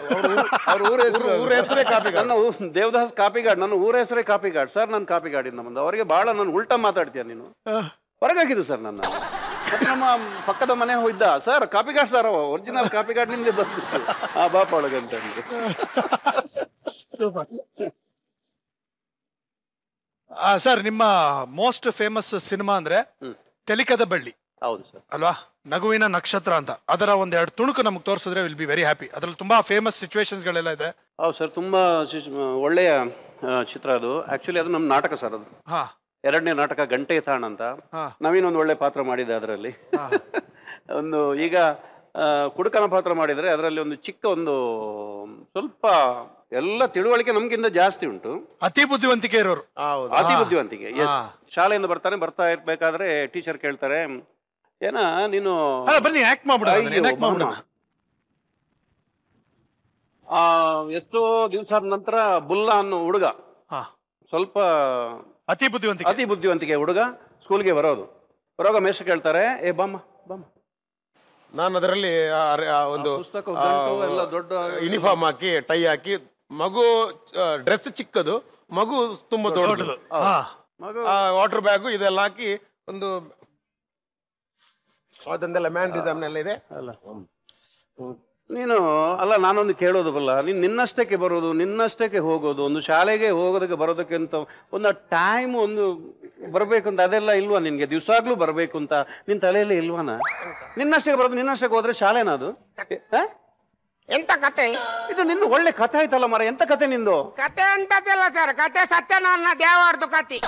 ಊರ ಹೆಸರು ಊರ ಹೆಸರೇ ಕಾಪಿ ನನ್ನ ನಾನು ದೇವದಾಸ್ ಕಾಪಿಗಾಡ್ ನನ್ನ ಊರ ಹೆಸರೇ ಕಾಪಿಗಾಡ್ ಸರ್ ನಾನು ಕಾಪಿಗಾಡಿಂದ ಬಂದ ಅವರಿಗೆ ಬಹಳ ನಾನು ಉಲ್ಟಾ ಮಾತಾಡ್ತೀಯ ನೀನು ಹೊರಗಾಗಿದ್ದು ಸರ್ ನನ್ನ ನಮ್ಮ ಪಕ್ಕದ ಮನೆ ಹೋಗಿದ್ದ ಸರ್ ಕಾಪಿಗಾಡ್ ಸರ್ ಅವ ಒರಿಜಿನಲ್ ಕಾಪಿಗಾಡ್ ನಿಂದ ಬಂದಿತ್ತು ಆ ಬಾಪ ಒಳಗಂತ ಸರ್ ನಿಮ್ಮ ಮೋಸ್ಟ್ ಫೇಮಸ್ ಸಿನಿಮಾ ಅಂದ್ರೆ ತೆಲಿಕದ ಬಳ್ಳಿ ಹೌದು ಸರ್ ಅಲ್ವಾ ನಗುವಿನ ನಕ್ಷತ್ರ ಅಂತ ಅದರ ಒಂದೆರಡು ತುಣುಕು ನಮಗೆ ತೋರಿಸಿದ್ರೆ ವಿಲ್ ಬಿ ವೆರಿ ಹ್ಯಾಪಿ ಅದರಲ್ಲಿ ತುಂಬಾ ಫೇಮಸ್ ಸಿಚುವೇಶನ್ಸ್ಗಳೆಲ್ಲ ಇದೆ ಹೌದು ಸರ್ ತುಂಬಾ ಒಳ್ಳೆಯ ಚಿತ್ರ ಅದು ಆಕ್ಚುಲಿ ಅದು ನಮ್ಮ ನಾಟಕ ಸರ್ ಅದು ಎರಡನೇ ನಾಟಕ ಗಂಟೆ ತಾಣ ಅಂತ ಒಂದು ಒಳ್ಳೆ ಪಾತ್ರ ಮಾಡಿದ್ದೆ ಅದರಲ್ಲಿ ಒಂದು ಈಗ ಕುಡುಕನ ಪಾತ್ರ ಮಾಡಿದರೆ ಅದರಲ್ಲಿ ಒಂದು ಚಿಕ್ಕ ಒಂದು ಸ್ವಲ್ಪ ಎಲ್ಲ ತಿಳುವಳಿಕೆ ನಮ್ಗಿಂತ ಜಾಸ್ತಿ ಉಂಟು ಅತಿ ಬುದ್ಧಿವಂತಿಕೆ ಇರೋರು ಅತಿ ಬುದ್ಧಿವಂತಿಕೆ ಎಸ್ ಶಾಲೆಯಿಂದ ಬರ್ತಾನೆ ಬರ್ತಾ ಇರ್ಬೇಕಾದ್ರೆ ಟೀಚರ್ ಕೇಳ್ತಾರೆ ಏನ ನೀನು ಬನ್ನಿ ಆಕ್ಟ್ ಆ ಎಷ್ಟೋ ದಿವಸ ನಂತರ ಬುಲ್ಲ ಅನ್ನೋ ಹುಡುಗ ಸ್ವಲ್ಪ ಅತಿ ಬುದ್ಧಿವಂತಿಕೆ ಅತಿ ಬುದ್ಧಿವಂತಿಕೆ ಹುಡುಗ ಸ್ಕೂಲ್ಗೆ ಬರೋದು ಬರೋಗ ಮೇಷ ಕೇಳ್ತಾರೆ ಏ ಬಾಮ್ಮ ಬಾಮ್ಮ ನಾನು ಅದರಲ್ಲಿ ಒಂದು ಎಲ್ಲ ದೊಡ್ಡ ಯೂನಿಫಾರ್ಮ್ ಹಾಕಿ ಟೈ ಹಾಕಿ ಮಗು ಡ್ರೆಸ್ ಚಿಕ್ಕದು ಮಗು ತುಂಬಾ ದೊಡ್ಡದು ವಾಟರ್ ಬ್ಯಾಗು ಇದೆಲ್ಲ ಹಾಕಿ ಒಂದು ಇದೆ ನೀನು ಅಲ್ಲ ನಾನೊಂದು ಕೇಳೋದು ಬಲ್ಲ ನೀನು ನಿನ್ನಷ್ಟಕ್ಕೆ ಬರೋದು ನಿನ್ನಷ್ಟಕ್ಕೆ ಹೋಗೋದು ಒಂದು ಶಾಲೆಗೆ ಹೋಗೋದಕ್ಕೆ ಬರೋದಕ್ಕೆ ಒಂದು ಟೈಮ್ ಒಂದು ಬರಬೇಕು ಅಂತ ಅದೆಲ್ಲ ಇಲ್ವಾ ನಿನ್ಗೆ ದಿವಸಾಗ್ಲೂ ಬರಬೇಕು ಅಂತ ನಿನ್ನ ತಲೆಯಲ್ಲಿ ಇಲ್ವಾನ ನಿನ್ನಷ್ಟಕ್ಕೆ ಬರೋದು ನಿನ್ನಷ್ಟಕ್ಕೆ ಹೋದ್ರೆ ಶಾಲೆನಾ ಅದು ಎಂತ ಕತೆ ಇದು ನಿನ್ನ ಒಳ್ಳೆ ಕಥೆ ಆಯ್ತಲ್ಲ ಮರ ಎಂತ ಕತೆ ನಿಂದು ಕತೆ ಅಂತದಲ್ಲ ಸರ್ ಕತೆ ಸತ್ಯ ನನ್ನ ದೇವಾರ್ದು ಕತೆ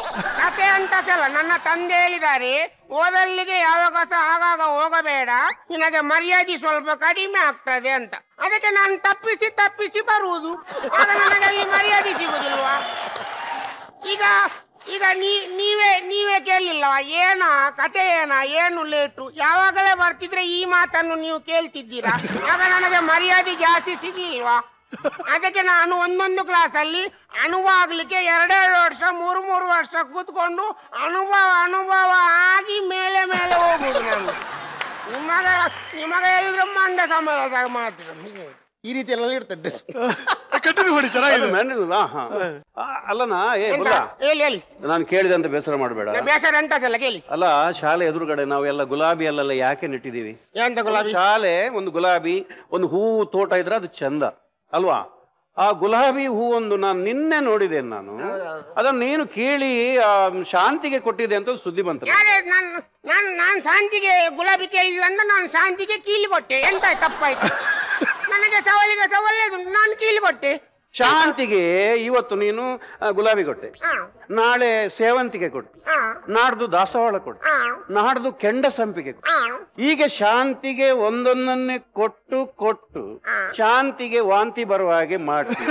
ಕತೆ ಅಂತದಲ್ಲ ನನ್ನ ತಂದೆ ಹೇಳಿದಾರೆ ಓದಲ್ಲಿಗೆ ಯಾವಾಗ ಸಹ ಆಗಾಗ ಹೋಗಬೇಡ ನಿನಗೆ ಮರ್ಯಾದೆ ಸ್ವಲ್ಪ ಕಡಿಮೆ ಆಗ್ತದೆ ಅಂತ ಅದಕ್ಕೆ ನಾನು ತಪ್ಪಿಸಿ ತಪ್ಪಿಸಿ ಬರುವುದು ಆಗ ನನಗೆ ಅಲ್ಲಿ ಮರ್ಯಾದೆ ಸಿಗುದಿಲ್ವಾ ಈಗ ಈಗ ನೀ ನೀವೇ ನೀವೇ ಕೇಳಲಿಲ್ಲವ ಏನ ಕತೆ ಏನ ಏನು ಲೇಟು ಯಾವಾಗಲೇ ಬರ್ತಿದ್ರೆ ಈ ಮಾತನ್ನು ನೀವು ಕೇಳ್ತಿದ್ದೀರಾ ಆಗ ನನಗೆ ಮರ್ಯಾದೆ ಜಾಸ್ತಿ ಸಿಗ್ಲಿಲ್ವಾ ಅದಕ್ಕೆ ನಾನು ಒಂದೊಂದು ಕ್ಲಾಸಲ್ಲಿ ಅನುಭವ ಆಗ್ಲಿಕ್ಕೆ ಎರಡೆರಡು ವರ್ಷ ಮೂರು ಮೂರು ವರ್ಷ ಕೂತ್ಕೊಂಡು ಅನುಭವ ಅನುಭವ ಆಗಿ ಮೇಲೆ ಮೇಲೆ ಹೋಗುದು ನಾನು ನಿಮಗೆ ನಿಮಗೆ ಹೇಳಿದ್ರೆ ಮಂಡ ಸಮಯದಾಗ ಮಾತ್ರ ಈ ರೀತಿ ಎಲ್ಲ ಇಡ್ತದೆ ಮಾಡಿ ಅಲ್ಲನಾ ಏ ನಾನು ಕೇಳಿದಂತ ಬೇಸರ ಮಾಡಬೇಡ ಬೇಸರ ಎಂತ ಕೇಳಿ ಅಲ್ಲ ಶಾಲೆ ಎದುರುಗಡೆ ನಾವೆಲ್ಲ ಗುಲಾಬಿ ಅಲ್ಲೆಲ್ಲ ಯಾಕೆ ನೆಟ್ಟಿದ್ದೀವಿ ಎಂತ ಗುಲಾಬಿ ಶಾಲೆ ಒಂದು ಗುಲಾಬಿ ಒಂದು ಹೂವು ತೋಟ ಇದ್ರೆ ಅದು ಚಂದ ಅಲ್ವಾ ಆ ಗುಲಾಬಿ ಹೂ ಒಂದು ನಾನು ನಿನ್ನೆ ನೋಡಿದೆ ನಾನು ಅದನ್ನ ನೀನು ಕೇಳಿ ಆ, ಶಾಂತಿಗೆ ಕೊಟ್ಟಿದೆ ಅಂತ ಸುದ್ದಿ ಬಂತು ನಾನು ನಾನು ನಾನು ಶಾಂತಿಗೆ ಗುಲಾಬಿ ಕೇಳಿಲ್ಲ ಅಂದ್ರೆ ನಾನು ಶಾಂತಿಗೆ ಕೀಲಿ ಕೊಟ್ಟೆ ಎಂತ ತಪ್ಪಾಯ್ತು ನನಗೆ ಸವಾಲಿಗೆ ಸವಾಲು ನಾನು ಕೀಲಿ ಕೊಟ್ಟೆ ಶಾಂತಿಗೆ ಇವತ್ತು ನೀನು ಗುಲಾಬಿ ಕೊಟ್ಟೆ ನಾಳೆ ಸೇವಂತಿಗೆ ಕೊಟ್ಟು ನಾಡ್ದು ದಾಸವಾಳ ಕೊಡು ನಾಡ್ದು ಕೆಂಡ ಸಂಪಿಗೆ ಕೊಟ್ಟೆ ಈಗ ಶಾಂತಿಗೆ ಒಂದೊಂದನ್ನೇ ಕೊಟ್ಟು ಕೊಟ್ಟು ಶಾಂತಿಗೆ ವಾಂತಿ ಬರುವ ಹಾಗೆ ಮಾಡಿ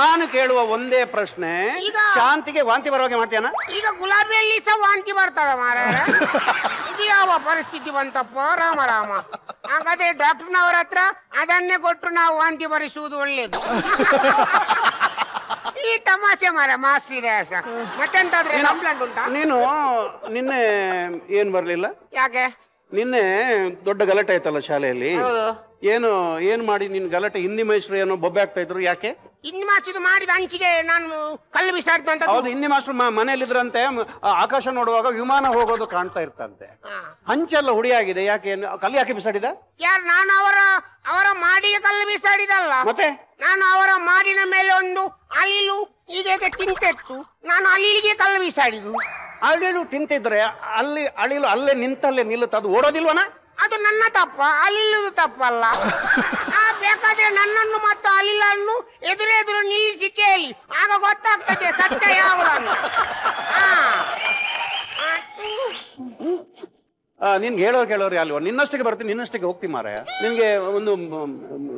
ನಾನು ಕೇಳುವ ಒಂದೇ ಪ್ರಶ್ನೆ ಈಗ- ಶಾಂತಿಗೆ ವಾಂತಿ ಬರೋಗೆ ಮಾಡ್ತೀಯನ ಈಗ ಗುಲಾಬಿಯಲ್ಲಿ ಸಹ ವಾಂತಿ ಬರ್ತದ ಇದು ಯಾವ ಪರಿಸ್ಥಿತಿ ಬಂತಪ್ಪ ರಾಮ ರಾಮ ಹಾಗಾದ್ರೆ ಡಾಕ್ಟರ್ನವರ ಹತ್ರ ಅದನ್ನೇ ಕೊಟ್ಟು ನಾವು ವಾಂತಿ ಬರಿಸುವುದು ಒಳ್ಳೇದು ಈ ತಮಾಷೆ ಮಾರ ಮಾಸ್ತಿದಾಸ ಮತ್ತೆಂತಾದ್ರೆ ಕಂಪ್ಲೇಂಟ್ ಉಂಟಾ ನೀನು ನಿನ್ನೆ ಏನ್ ಬರ್ಲಿಲ್ಲ ಯಾಕೆ ನಿನ್ನೆ ದೊಡ್ಡ ಗಲಾಟೆ ಆಯ್ತಲ್ಲ ಶಾಲೆಯಲ್ಲಿ ಏನು ಏನ್ ಮಾಡಿ ನಿನ್ ಗಲಾಟೆ ಹಿಂದಿ ಮೈಸೂರು ಏನೋ ಬೊಬ್ಬೆ ಆಗ್ತಾ ಇದ್ರು ಯಾಕೆ ಇನ್ನು ಮಾಸ್ಟರ್ ಮಾಡಿದ ಹಂಚಿಗೆ ನಾನು ಕಲ್ಲು ಬಿಸಾಡ್ತಂತ ಹೌದು ಇನ್ನಿ ಮಾಸ್ಟರ್ ಮನೇಲಿದ್ರಂತೆ ಆಕಾಶ ನೋಡುವಾಗ ವಿಮಾನ ಹೋಗೋದು ಕಾಣ್ತಾ ಇರ್ತಂತೆ ಹಂಚೆಲ್ಲ ಹುಡಿಯಾಗಿದೆ ಯಾಕೆ ಕಲ್ಲಿ ಕಲ್ಲು ಯಾಕೆ ಬಿಸಾಡಿದ ಯಾರು ನಾನು ಅವರ ಅವರ ಮಾಡಿಗೆ ಕಲ್ಲು ಬಿಸಾಡಿದಲ್ಲ ಮತ್ತೆ ನಾನು ಅವರ ಮಾಡಿನ ಮೇಲೆ ಒಂದು ಅಲಿಲು ಹೀಗೆ ತಿಂತೆತ್ತು ನಾನು ಅಲಿಲಿಗೆ ಕಲ್ಲು ಬಿಸಾಡಿದು ಅಳಿಲು ತಿಂತಿದ್ರೆ ಅಲ್ಲಿ ಅಳಿಲು ಅಲ್ಲೇ ನಿಂತಲ್ಲೇ ನಿಲ್ಲುತ್ತ ಅದು ಓಡೋದಿಲ್ವನ ಅದು ನನ್ನ ತಪ್ಪ ಅಲಿಲು ತಪ್ಪಲ್ಲ ಬೇಕಾದ್ರೆ ನನ್ನನ್ನು ಮತ್ತು ಅಲಿಲನ್ನು ಎದುರೆದುರು ನಿಲ್ಲಿಸಿ ಕೇಳಿ ಆಗ ಗೊತ್ತಾಗ್ತದೆ ಸತ್ಯ ಯಾವ ನಿನ್ಗೆ ಹೇಳೋರು ಕೇಳೋರು ಅಲ್ವಾ ನಿನ್ನಷ್ಟಕ್ಕೆ ಬರ್ತೀನಿ ನಿನ್ನಷ್ಟಕ್ಕೆ ಹೋಗ್ತಿ ಮಾರ ನಿಮ್ಗೆ ಒಂದು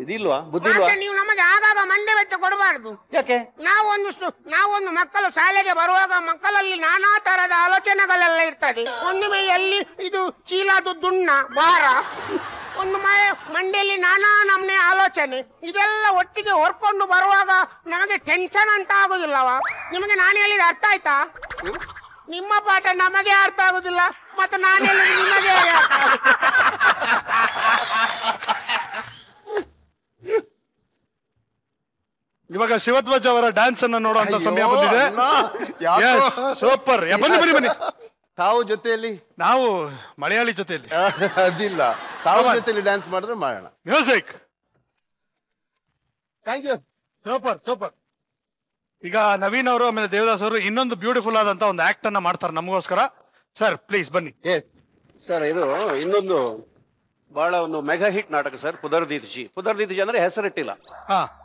ಇದಿಲ್ವಾ ಬುದ್ಧಿ ನೀವು ನಮಗೆ ಆಗಾಗ ಮಂಡೆ ವೆಚ್ಚ ಕೊಡಬಾರ್ದು ಯಾಕೆ ನಾವೊಂದಿಷ್ಟು ನಾವೊಂದು ಮಕ್ಕಳು ಶಾಲೆಗೆ ಬರುವಾಗ ಮಕ್ಕಳಲ್ಲಿ ನಾನಾ ತರದ ಆಲೋಚನೆಗಳೆಲ್ಲ ಇರ್ತದೆ ಒಂದು ಮೈಯಲ್ಲಿ ಇದು ಚೀಲದು ದುಣ್ಣ ಭಾರ ಒಂದು ಮೈ ಮಂಡೆಯಲ್ಲಿ ನಾನಾ ನಮ್ನೆ ಆಲೋಚನೆ ಇದೆಲ್ಲ ಒಟ್ಟಿಗೆ ಹೊರ್ಕೊಂಡು ಬರುವಾಗ ನಮಗೆ ಟೆನ್ಷನ್ ಅಂತ ಆಗುದಿಲ್ಲವಾ ನಿಮಗೆ ನಾನು ಹೇಳಿದ ಅರ್ಥ ಆಯ್ತಾ ನಿಮ್ಮ ಪಾಠ ನಮಗೆ ಅರ್ಥ ಆಗುದಿಲ್ಲ ಮತ್ತೆ ನಾನೇ ಇವಾಗ ಶಿವಧ್ವಜ್ ಅವರ ಡ್ಯಾನ್ಸ್ ಅನ್ನ ನೋಡುವಂತ ಸಮಯ ಬಂದಿದೆ ಸೂಪರ್ ಬನ್ನಿ ಬನ್ನಿ ತಾವು ಜೊತೆಯಲ್ಲಿ ನಾವು ಮಲಯಾಳಿ ಜೊತೆಯಲ್ಲಿ ಅದಿಲ್ಲ ತಾವು ಜೊತೆಯಲ್ಲಿ ಡ್ಯಾನ್ಸ್ ಮಾಡಿದ್ರೆ ಮಾಡೋಣ music thank you super super ಈಗ ನವೀನ್ ಅವರು ಆಮೇಲೆ ದೇವದಾಸ್ ಅವರು ಇನ್ನೊಂದು ಬ್ಯೂಟಿಫುಲ್ ಆದಂತ ಒಂದು ಆಕ್ಟ್ ಅನ್ನ ಮಾಡ್ತಾರೆ ನಮಗೋಸ್ಕರ ಸರ್ ಪ್ಲೀಸ್ ಬನ್ನಿ ಸರ್ ಇದು ಇನ್ನೊಂದು ಬಹಳ ಒಂದು ಮೆಗಾ ಹಿಟ್ ನಾಟಕ ಸರ್ ಪುದರ್ ಪುದರ್ದೀರ್ಜಿ ಅಂದ್ರೆ ಹೆಸರಿಟ್ಟಿಲ್ಲ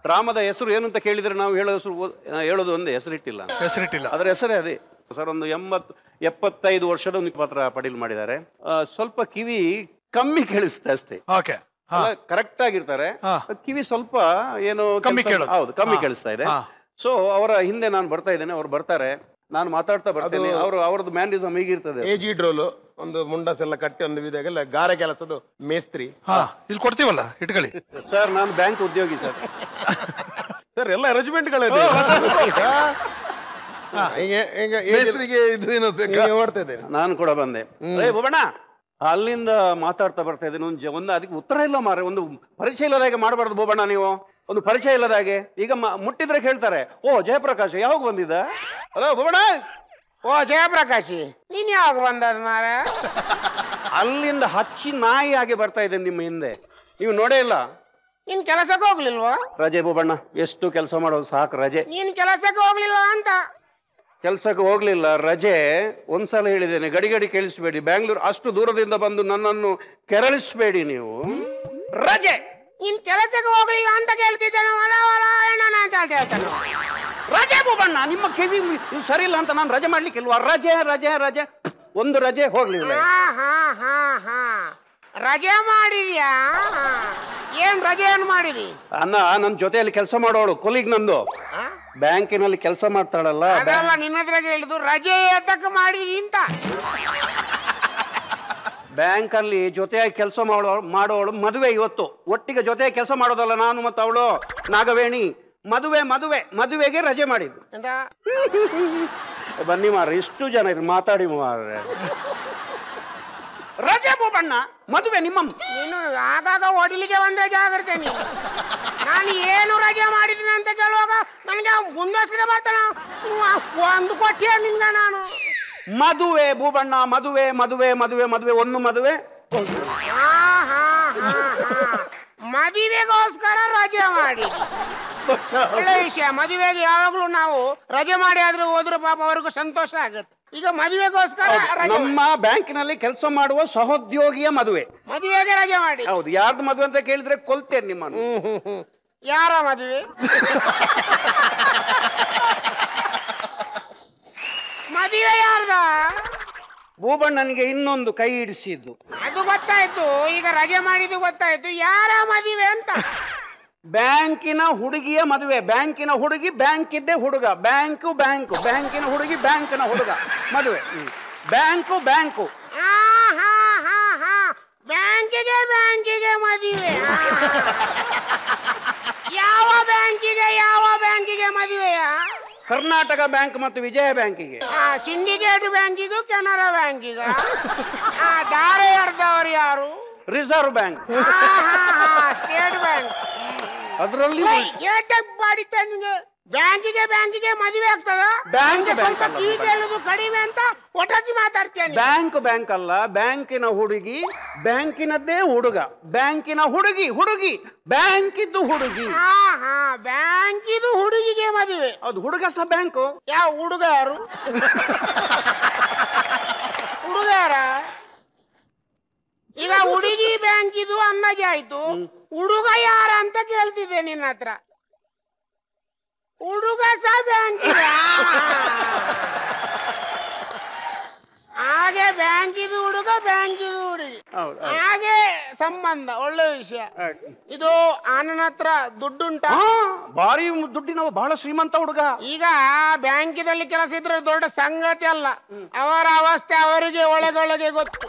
ಡ್ರಾಮದ ಹೆಸರು ಏನು ಅಂತ ಕೇಳಿದ್ರೆ ನಾವು ಹೇಳೋ ಹೆಸರು ಹೇಳೋದು ಒಂದೇ ಹೆಸರಿಟ್ಟಿಲ್ಲ ಹೆಸರಿಟ್ಟಿಲ್ಲ ಅದರ ಹೆಸರೇ ಅದೇ ಸರ್ ಒಂದು ಎಂಬತ್ ಎಪ್ಪತ್ತೈದು ವರ್ಷದ ಒಂದು ಪಾತ್ರ ಪಡೀಲ್ ಮಾಡಿದ್ದಾರೆ ಸ್ವಲ್ಪ ಕಿವಿ ಕಮ್ಮಿ ಕೇಳಿಸ್ತಾ ಅಷ್ಟೇ ಓಕೆ ಕರೆಕ್ಟ್ ಆಗಿರ್ತಾರೆ ಕಿವಿ ಸ್ವಲ್ಪ ಏನು ಕಮ್ಮಿ ಹೌದು ಕಮ್ಮಿ ಕೇಳಿಸ್ತಾ ಇದೆ ಸೊ ಅವರ ಹಿಂದೆ ನಾನು ಬರ್ತಾ ಇದ್ದೇನೆ ಅವ್ರು ಬರ್ತಾರೆ ನಾನು ಮಾತಾಡ್ತಾ ಬರ್ತೇನೆ ಅವರು ಅವ್ರದ್ದು ಮ್ಯಾನಿಸಮ್ ಹೀಗಿರ್ತದೆ ಎ ಜಿ ಡ್ರೋಲು ಒಂದು ಮುಂಡಸ್ ಎಲ್ಲ ಕಟ್ಟಿ ಒಂದು ವಿಧಗೆಲ್ಲ ಗಾರೆ ಕೆಲಸದ್ದು ಮೇಸ್ತ್ರಿ ಹಾ ಇಲ್ಲಿ ಕೊಡ್ತೀವಲ್ಲ ಇಟ್ಕೊಳ್ಳಿ ಸರ್ ನಾನು ಬ್ಯಾಂಕ್ ಉದ್ಯೋಗಿ ಸರ್ ಸರ್ ಎಲ್ಲ ಅರೇಂಜ್ಮೆಂಟ್ಗಳಲ್ಲಿ ನಾನು ಕೂಡ ಬಂದೆ ಬೋಬಣ ಅಲ್ಲಿಂದ ಮಾತಾಡ್ತಾ ಬರ್ತಾ ಇದ್ದೀನಿ ಒಂದು ಅದಕ್ಕೆ ಉತ್ತರ ಇಲ್ಲ ಮಾರೆ ಒಂದು ಪರೀಕ್ಷೆ ಇಲ್ಲದಾಗ ಮಾಡಬಾರ್ದು ಬೋಬಣ್ಣ ನೀವು ಒಂದು ಪರಿಚಯ ಇಲ್ಲದ ಹಾಗೆ ಈಗ ಮುಟ್ಟಿದ್ರೆ ಹೇಳ್ತಾರೆ ಓ ಜಯಪ್ರಕಾಶ್ ಯಾವಾಗ ಬಂದಿದ್ದ ಹಲೋ ಭವಣ ಓ ಜಯಪ್ರಕಾಶಿ ನೀನ್ ಯಾವಾಗ ಬಂದದ ಮಾರ ಅಲ್ಲಿಂದ ಹಚ್ಚಿ ನಾಯಿ ಆಗಿ ಬರ್ತಾ ಇದೆ ನಿಮ್ಮ ಹಿಂದೆ ನೀವು ನೋಡೇ ಇಲ್ಲ ನೀನ್ ಕೆಲಸಕ್ಕೆ ಹೋಗ್ಲಿಲ್ವಾ ರಜೆ ಬೋಬಣ್ಣ ಎಷ್ಟು ಕೆಲಸ ಮಾಡೋದು ಸಾಕು ರಜೆ ನೀನ್ ಕೆಲಸಕ್ಕೆ ಹೋಗ್ಲಿಲ್ಲ ಅಂತ ಕೆಲಸಕ್ಕೆ ಹೋಗ್ಲಿಲ್ಲ ರಜೆ ಒಂದ್ಸಲ ಹೇಳಿದ್ದೇನೆ ಗಡಿಗಡಿ ಕೇಳಿಸ್ಬೇಡಿ ಬ್ಯಾಂಗ್ಳೂರ್ ಅಷ್ಟು ದೂರದಿಂದ ಬಂದು ನನ್ನನ್ನು ಕೆರಳಿಸ್ಬೇಡಿ ನೀವು ರಜೆ ನೀನ್ ಕೆಲಸಕ್ಕೆ ಹೋಗ್ಲಿಲ್ಲ ಅಂತ ಕೇಳ್ತಿದ್ದೇನೆ ಅಂತ ರಜೆ ಬಣ್ಣ ನಿಮ್ಮ ಕಿವಿ ಸರಿ ಇಲ್ಲ ಅಂತ ನಾನು ರಜೆ ಮಾಡ್ಲಿಕ್ಕಿಲ್ವಾ ರಜೆ ರಜೆ ರಜೆ ಒಂದು ರಜೆ ಹೋಗ್ಲಿಲ್ಲ ಹಾ ಹಾ ಹಾ ರಜೆ ಮಾಡಿದ್ಯಾ ಏನ್ ರಜೆ ಏನ್ ಮಾಡಿದಿ ಅನ್ನ ನನ್ನ ಜೊತೆಯಲ್ಲಿ ಕೆಲಸ ಮಾಡೋಳು ಕೊಲೀಗ್ ನಂದು ಬ್ಯಾಂಕಿನಲ್ಲಿ ಕೆಲಸ ಮಾಡ್ತಾಳಲ್ಲ ಅದೆಲ್ಲ ನಿನ್ನದ್ರಾಗ ಹೇಳಿದ್ರು ರಜೆ ಎದ್ದಕ್ಕೆ ಮಾಡಿ ಅಂತ ಬ್ಯಾಂಕಲ್ಲಿ ಜೊತೆಯಾಗಿ ಕೆಲಸ ಮಾಡೋ ಮಾಡೋಳು ಮದುವೆ ಇವತ್ತು ಒಟ್ಟಿಗೆ ಜೊತೆ ಕೆಲಸ ಮಾಡೋದಲ್ಲ ನಾನು ಮತ್ತು ಅವಳು ನಾಗವೇಣಿ ಮದುವೆ ಮದುವೆ ಮದುವೆಗೆ ರಜೆ ಮಾಡಿದ್ದು ಬನ್ನಿ ಮಾರ್ರೆ ಇಷ್ಟು ಜನ ಇದ್ರು ಮಾತಾಡಿ ಮಾರ್ರೆ ರಜೆ ಬಣ್ಣ ಮದುವೆ ನಿಮ್ಮ ಆಗಾಗ ಹೊಡಿಲಿಕ್ಕೆ ಒಂದು ರಜೆ ಆಗಿರ್ತೇನೆ ನಾನು ಏನು ರಜೆ ಮಾಡಿದ್ದೀನಿ ಅಂತ ಕೇಳುವಾಗ ನನಗೆ ಮುಂದೆ ಬರ್ತಾನ ಒಂದು ಕೊಟ್ಟಿಯ ನಿಮ್ಗೆ ನಾನು ಮದುವೆ ಭೂಬಣ್ಣ ಮದುವೆ ಮದುವೆ ಮದುವೆ ಮದುವೆ ಒಂದು ಮದುವೆ ಮದುವೆಗೋಸ್ಕರ ರಜೆ ಮಾಡಿ ಒಳ್ಳೆ ವಿಷಯ ಮದುವೆಗೆ ಯಾವಾಗ್ಲೂ ನಾವು ರಜೆ ಮಾಡಿ ಆದ್ರೆ ಹೋದ್ರು ಪಾಪ ಅವ್ರಿಗೂ ಸಂತೋಷ ಆಗುತ್ತೆ ಈಗ ಮದುವೆಗೋಸ್ಕರ ರಜೆ ನಮ್ಮ ಬ್ಯಾಂಕಿನಲ್ಲಿ ಕೆಲಸ ಮಾಡುವ ಸಹೋದ್ಯೋಗಿಯ ಮದುವೆ ಮದುವೆಗೆ ರಜೆ ಮಾಡಿ ಹೌದು ಯಾರ್ದು ಮದುವೆ ಅಂತ ಕೇಳಿದ್ರೆ ಕೊಲ್ತೇನೆ ನಿಮ್ಮನ್ನು ಯಾರ ಮದುವೆ ಮದುವೆ ಯಾರ್ದ ಭೂಬಣ್ಣನಿಗೆ ಇನ್ನೊಂದು ಕೈ ಹಿಡಿಸಿದ್ದು ಅದು ಗೊತ್ತಾಯ್ತು ಈಗ ರಜೆ ಮಾಡಿದ್ದು ಗೊತ್ತಾಯ್ತು ಯಾರ ಮದುವೆ ಅಂತ ಬ್ಯಾಂಕಿನ ಹುಡುಗಿಯ ಮದುವೆ ಬ್ಯಾಂಕಿನ ಹುಡುಗಿ ಬ್ಯಾಂಕಿದ್ದೇ ಹುಡುಗ ಬ್ಯಾಂಕು ಬ್ಯಾಂಕು ಬ್ಯಾಂಕಿನ ಹುಡುಗಿ ಬ್ಯಾಂಕಿನ ಹುಡುಗ ಮದುವೆ ಬ್ಯಾಂಕು ಬ್ಯಾಂಕು ಬ್ಯಾಂಕಿಗೆ ಬ್ಯಾಂಕಿಗೆ ಮದುವೆ ಯಾವ ಬ್ಯಾಂಕಿಗೆ ಯಾವ ಬ್ಯಾಂಕಿಗೆ ಮದುವೆಯಾ ಕರ್ನಾಟಕ ಬ್ಯಾಂಕ್ ಮತ್ತು ವಿಜಯ ಬ್ಯಾಂಕಿಗೆ ಸಿಂಡಿಕೇಟ್ ಬ್ಯಾಂಕಿಗೂ ಕೆನರಾ ಬ್ಯಾಂಕಿಗೂ ದಾರೆ ಎಡ್ದವರು ಯಾರು ರಿಸರ್ವ್ ಬ್ಯಾಂಕ್ ಸ್ಟೇಟ್ ಬ್ಯಾಂಕ್ ಅದರಲ್ಲಿ ಏಟಕ್ ಬಾಡಿ ಬ್ಯಾಂಕಿಗೆ ಬ್ಯಾಂಕಿಗೆ ಮದುವೆ ಆಗ್ತದ ಬ್ಯಾಂಕ್ ಸ್ವಲ್ಪ ಕಿವಿ ಕೇಳುದು ಕಡಿಮೆ ಅಂತ ಒಟಸಿ ಮಾತಾಡ್ತೀನಿ ಬ್ಯಾಂಕ್ ಬ್ಯಾಂಕ್ ಅಲ್ಲ ಬ್ಯಾಂಕಿನ ಹುಡುಗಿ ಬ್ಯಾಂಕಿನದ್ದೇ ಹುಡುಗ ಬ್ಯಾಂಕಿನ ಹುಡುಗಿ ಹುಡುಗಿ ಬ್ಯಾಂಕಿದು ಹುಡುಗಿ ಹಾ ಹಾ ಬ್ಯಾಂಕಿದು ಹುಡುಗಿಗೆ ಮದುವೆ ಅದು ಹುಡುಗ ಸಹ ಬ್ಯಾಂಕು ಯಾವ ಹುಡುಗ ಯಾರು ಹುಡುಗ ಯಾರ ಈಗ ಹುಡುಗಿ ಬ್ಯಾಂಕಿದು ಅನ್ನಗೆ ಆಯ್ತು ಹುಡುಗ ಯಾರ ಅಂತ ಕೇಳ್ತಿದ್ದೆ ನಿನ್ನ ಹತ್ರ ಹುಡುಗ ಸಭೆ ಅಂತೀರ ಹಾಗೆ ಬ್ಯಾಂಕ್ ಹುಡುಗ ಬ್ಯಾಂಕ್ ಹುಡುಗಿ ಹಾಗೆ ಸಂಬಂಧ ಒಳ್ಳೆ ವಿಷಯ ಇದು ಆನನ ಹತ್ರ ದುಡ್ಡುಂಟ ಬಾರಿ ಭಾರಿ ಬಹಳ ಶ್ರೀಮಂತ ಹುಡುಗ ಈಗ ಬ್ಯಾಂಕಿನಲ್ಲಿ ಕೆಲಸ ಇದ್ರೆ ದೊಡ್ಡ ಸಂಗತಿ ಅಲ್ಲ ಅವರ ಅವಸ್ಥೆ ಅವರಿಗೆ ಒಳಗೊಳಗೆ ಗೊತ್ತು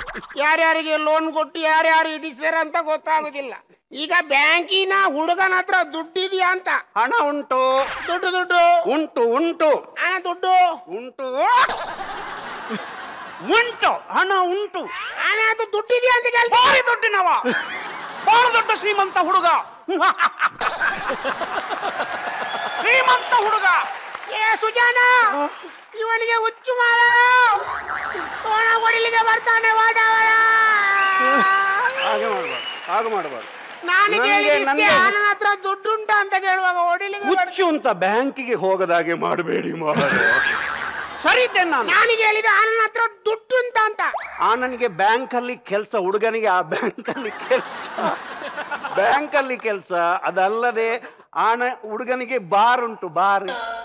ಯಾರ್ಯಾರಿಗೆ ಲೋನ್ ಕೊಟ್ಟು ಯಾರ್ಯಾರು ಇಡಿಸಿದಾರೆ ಅಂತ ಗೊತ್ತಾಗುದಿಲ್ಲ ಈಗ ಬ್ಯಾಂಕಿನ ಹುಡುಗನ ಹತ್ರ ದುಡ್ಡಿದ್ಯಾ ಅಂತ ಹಣ ಉಂಟು ದುಡ್ಡು ದುಡ್ಡು ಉಂಟು ಉಂಟು ಹಣ ದುಡ್ಡು ಉಂಟು ಉಂಟು ಹಣ ಉಂಟು ಹಣ ಅದು ದುಡ್ಡಿದ್ಯಾ ಅಂತ ಕೇಳಿ ಭಾರಿ ದುಡ್ಡಿನವ ಭಾರಿ ದೊಡ್ಡ ಶ್ರೀಮಂತ ಹುಡುಗ ಶ್ರೀಮಂತ ಹುಡುಗ ಏ ಸುಜಾನ ಇವನಿಗೆ ಹುಚ್ಚು ಮಾಡ ಕೋಣ ಹೊಡಿಲಿಗೆ ಬರ್ತಾನೆ ವಾದವರ ಹಾಗೆ ಮಾಡಬಾರ್ದು ಹಾಗೆ ಮಾಡಬಾರ್ದು ನಾನು ಕೇಳಿದಷ್ಟೇ ಆನನ ಹತ್ರ ದುಡ್ಡುಂಟ ಅಂತ ಹೇಳುವಾಗ ಹೊಡಿಲಿಕ್ಕೆ ಬರ್ತದೆ. ಹುಚ್ಚು ಅಂತ ಬ್ಯಾಂಕಿಗೆ ಹೋಗದಾಗೆ ಮಾಡಬೇಡಿ ಮಾರಾಯ ಸರಿ ಇದ್ದೇನೆ ನಾನು ನಾನು ಕೇಳಿದ ಆನನ ಹತ್ರ ದುಡ್ಡು ಅಂತ ಅಂತ ಆ ನನಗೆ ಬ್ಯಾಂಕಲ್ಲಿ ಕೆಲಸ ಹುಡುಗನಿಗೆ ಆ ಬ್ಯಾಂಕಲ್ಲಿ ಕೆಲಸ ಬ್ಯಾಂಕಲ್ಲಿ ಕೆಲಸ ಅದಲ್ಲದೆ ಆಣ ಹುಡುಗನಿಗೆ ಬಾರ್ ಉಂಟು ಬಾರ್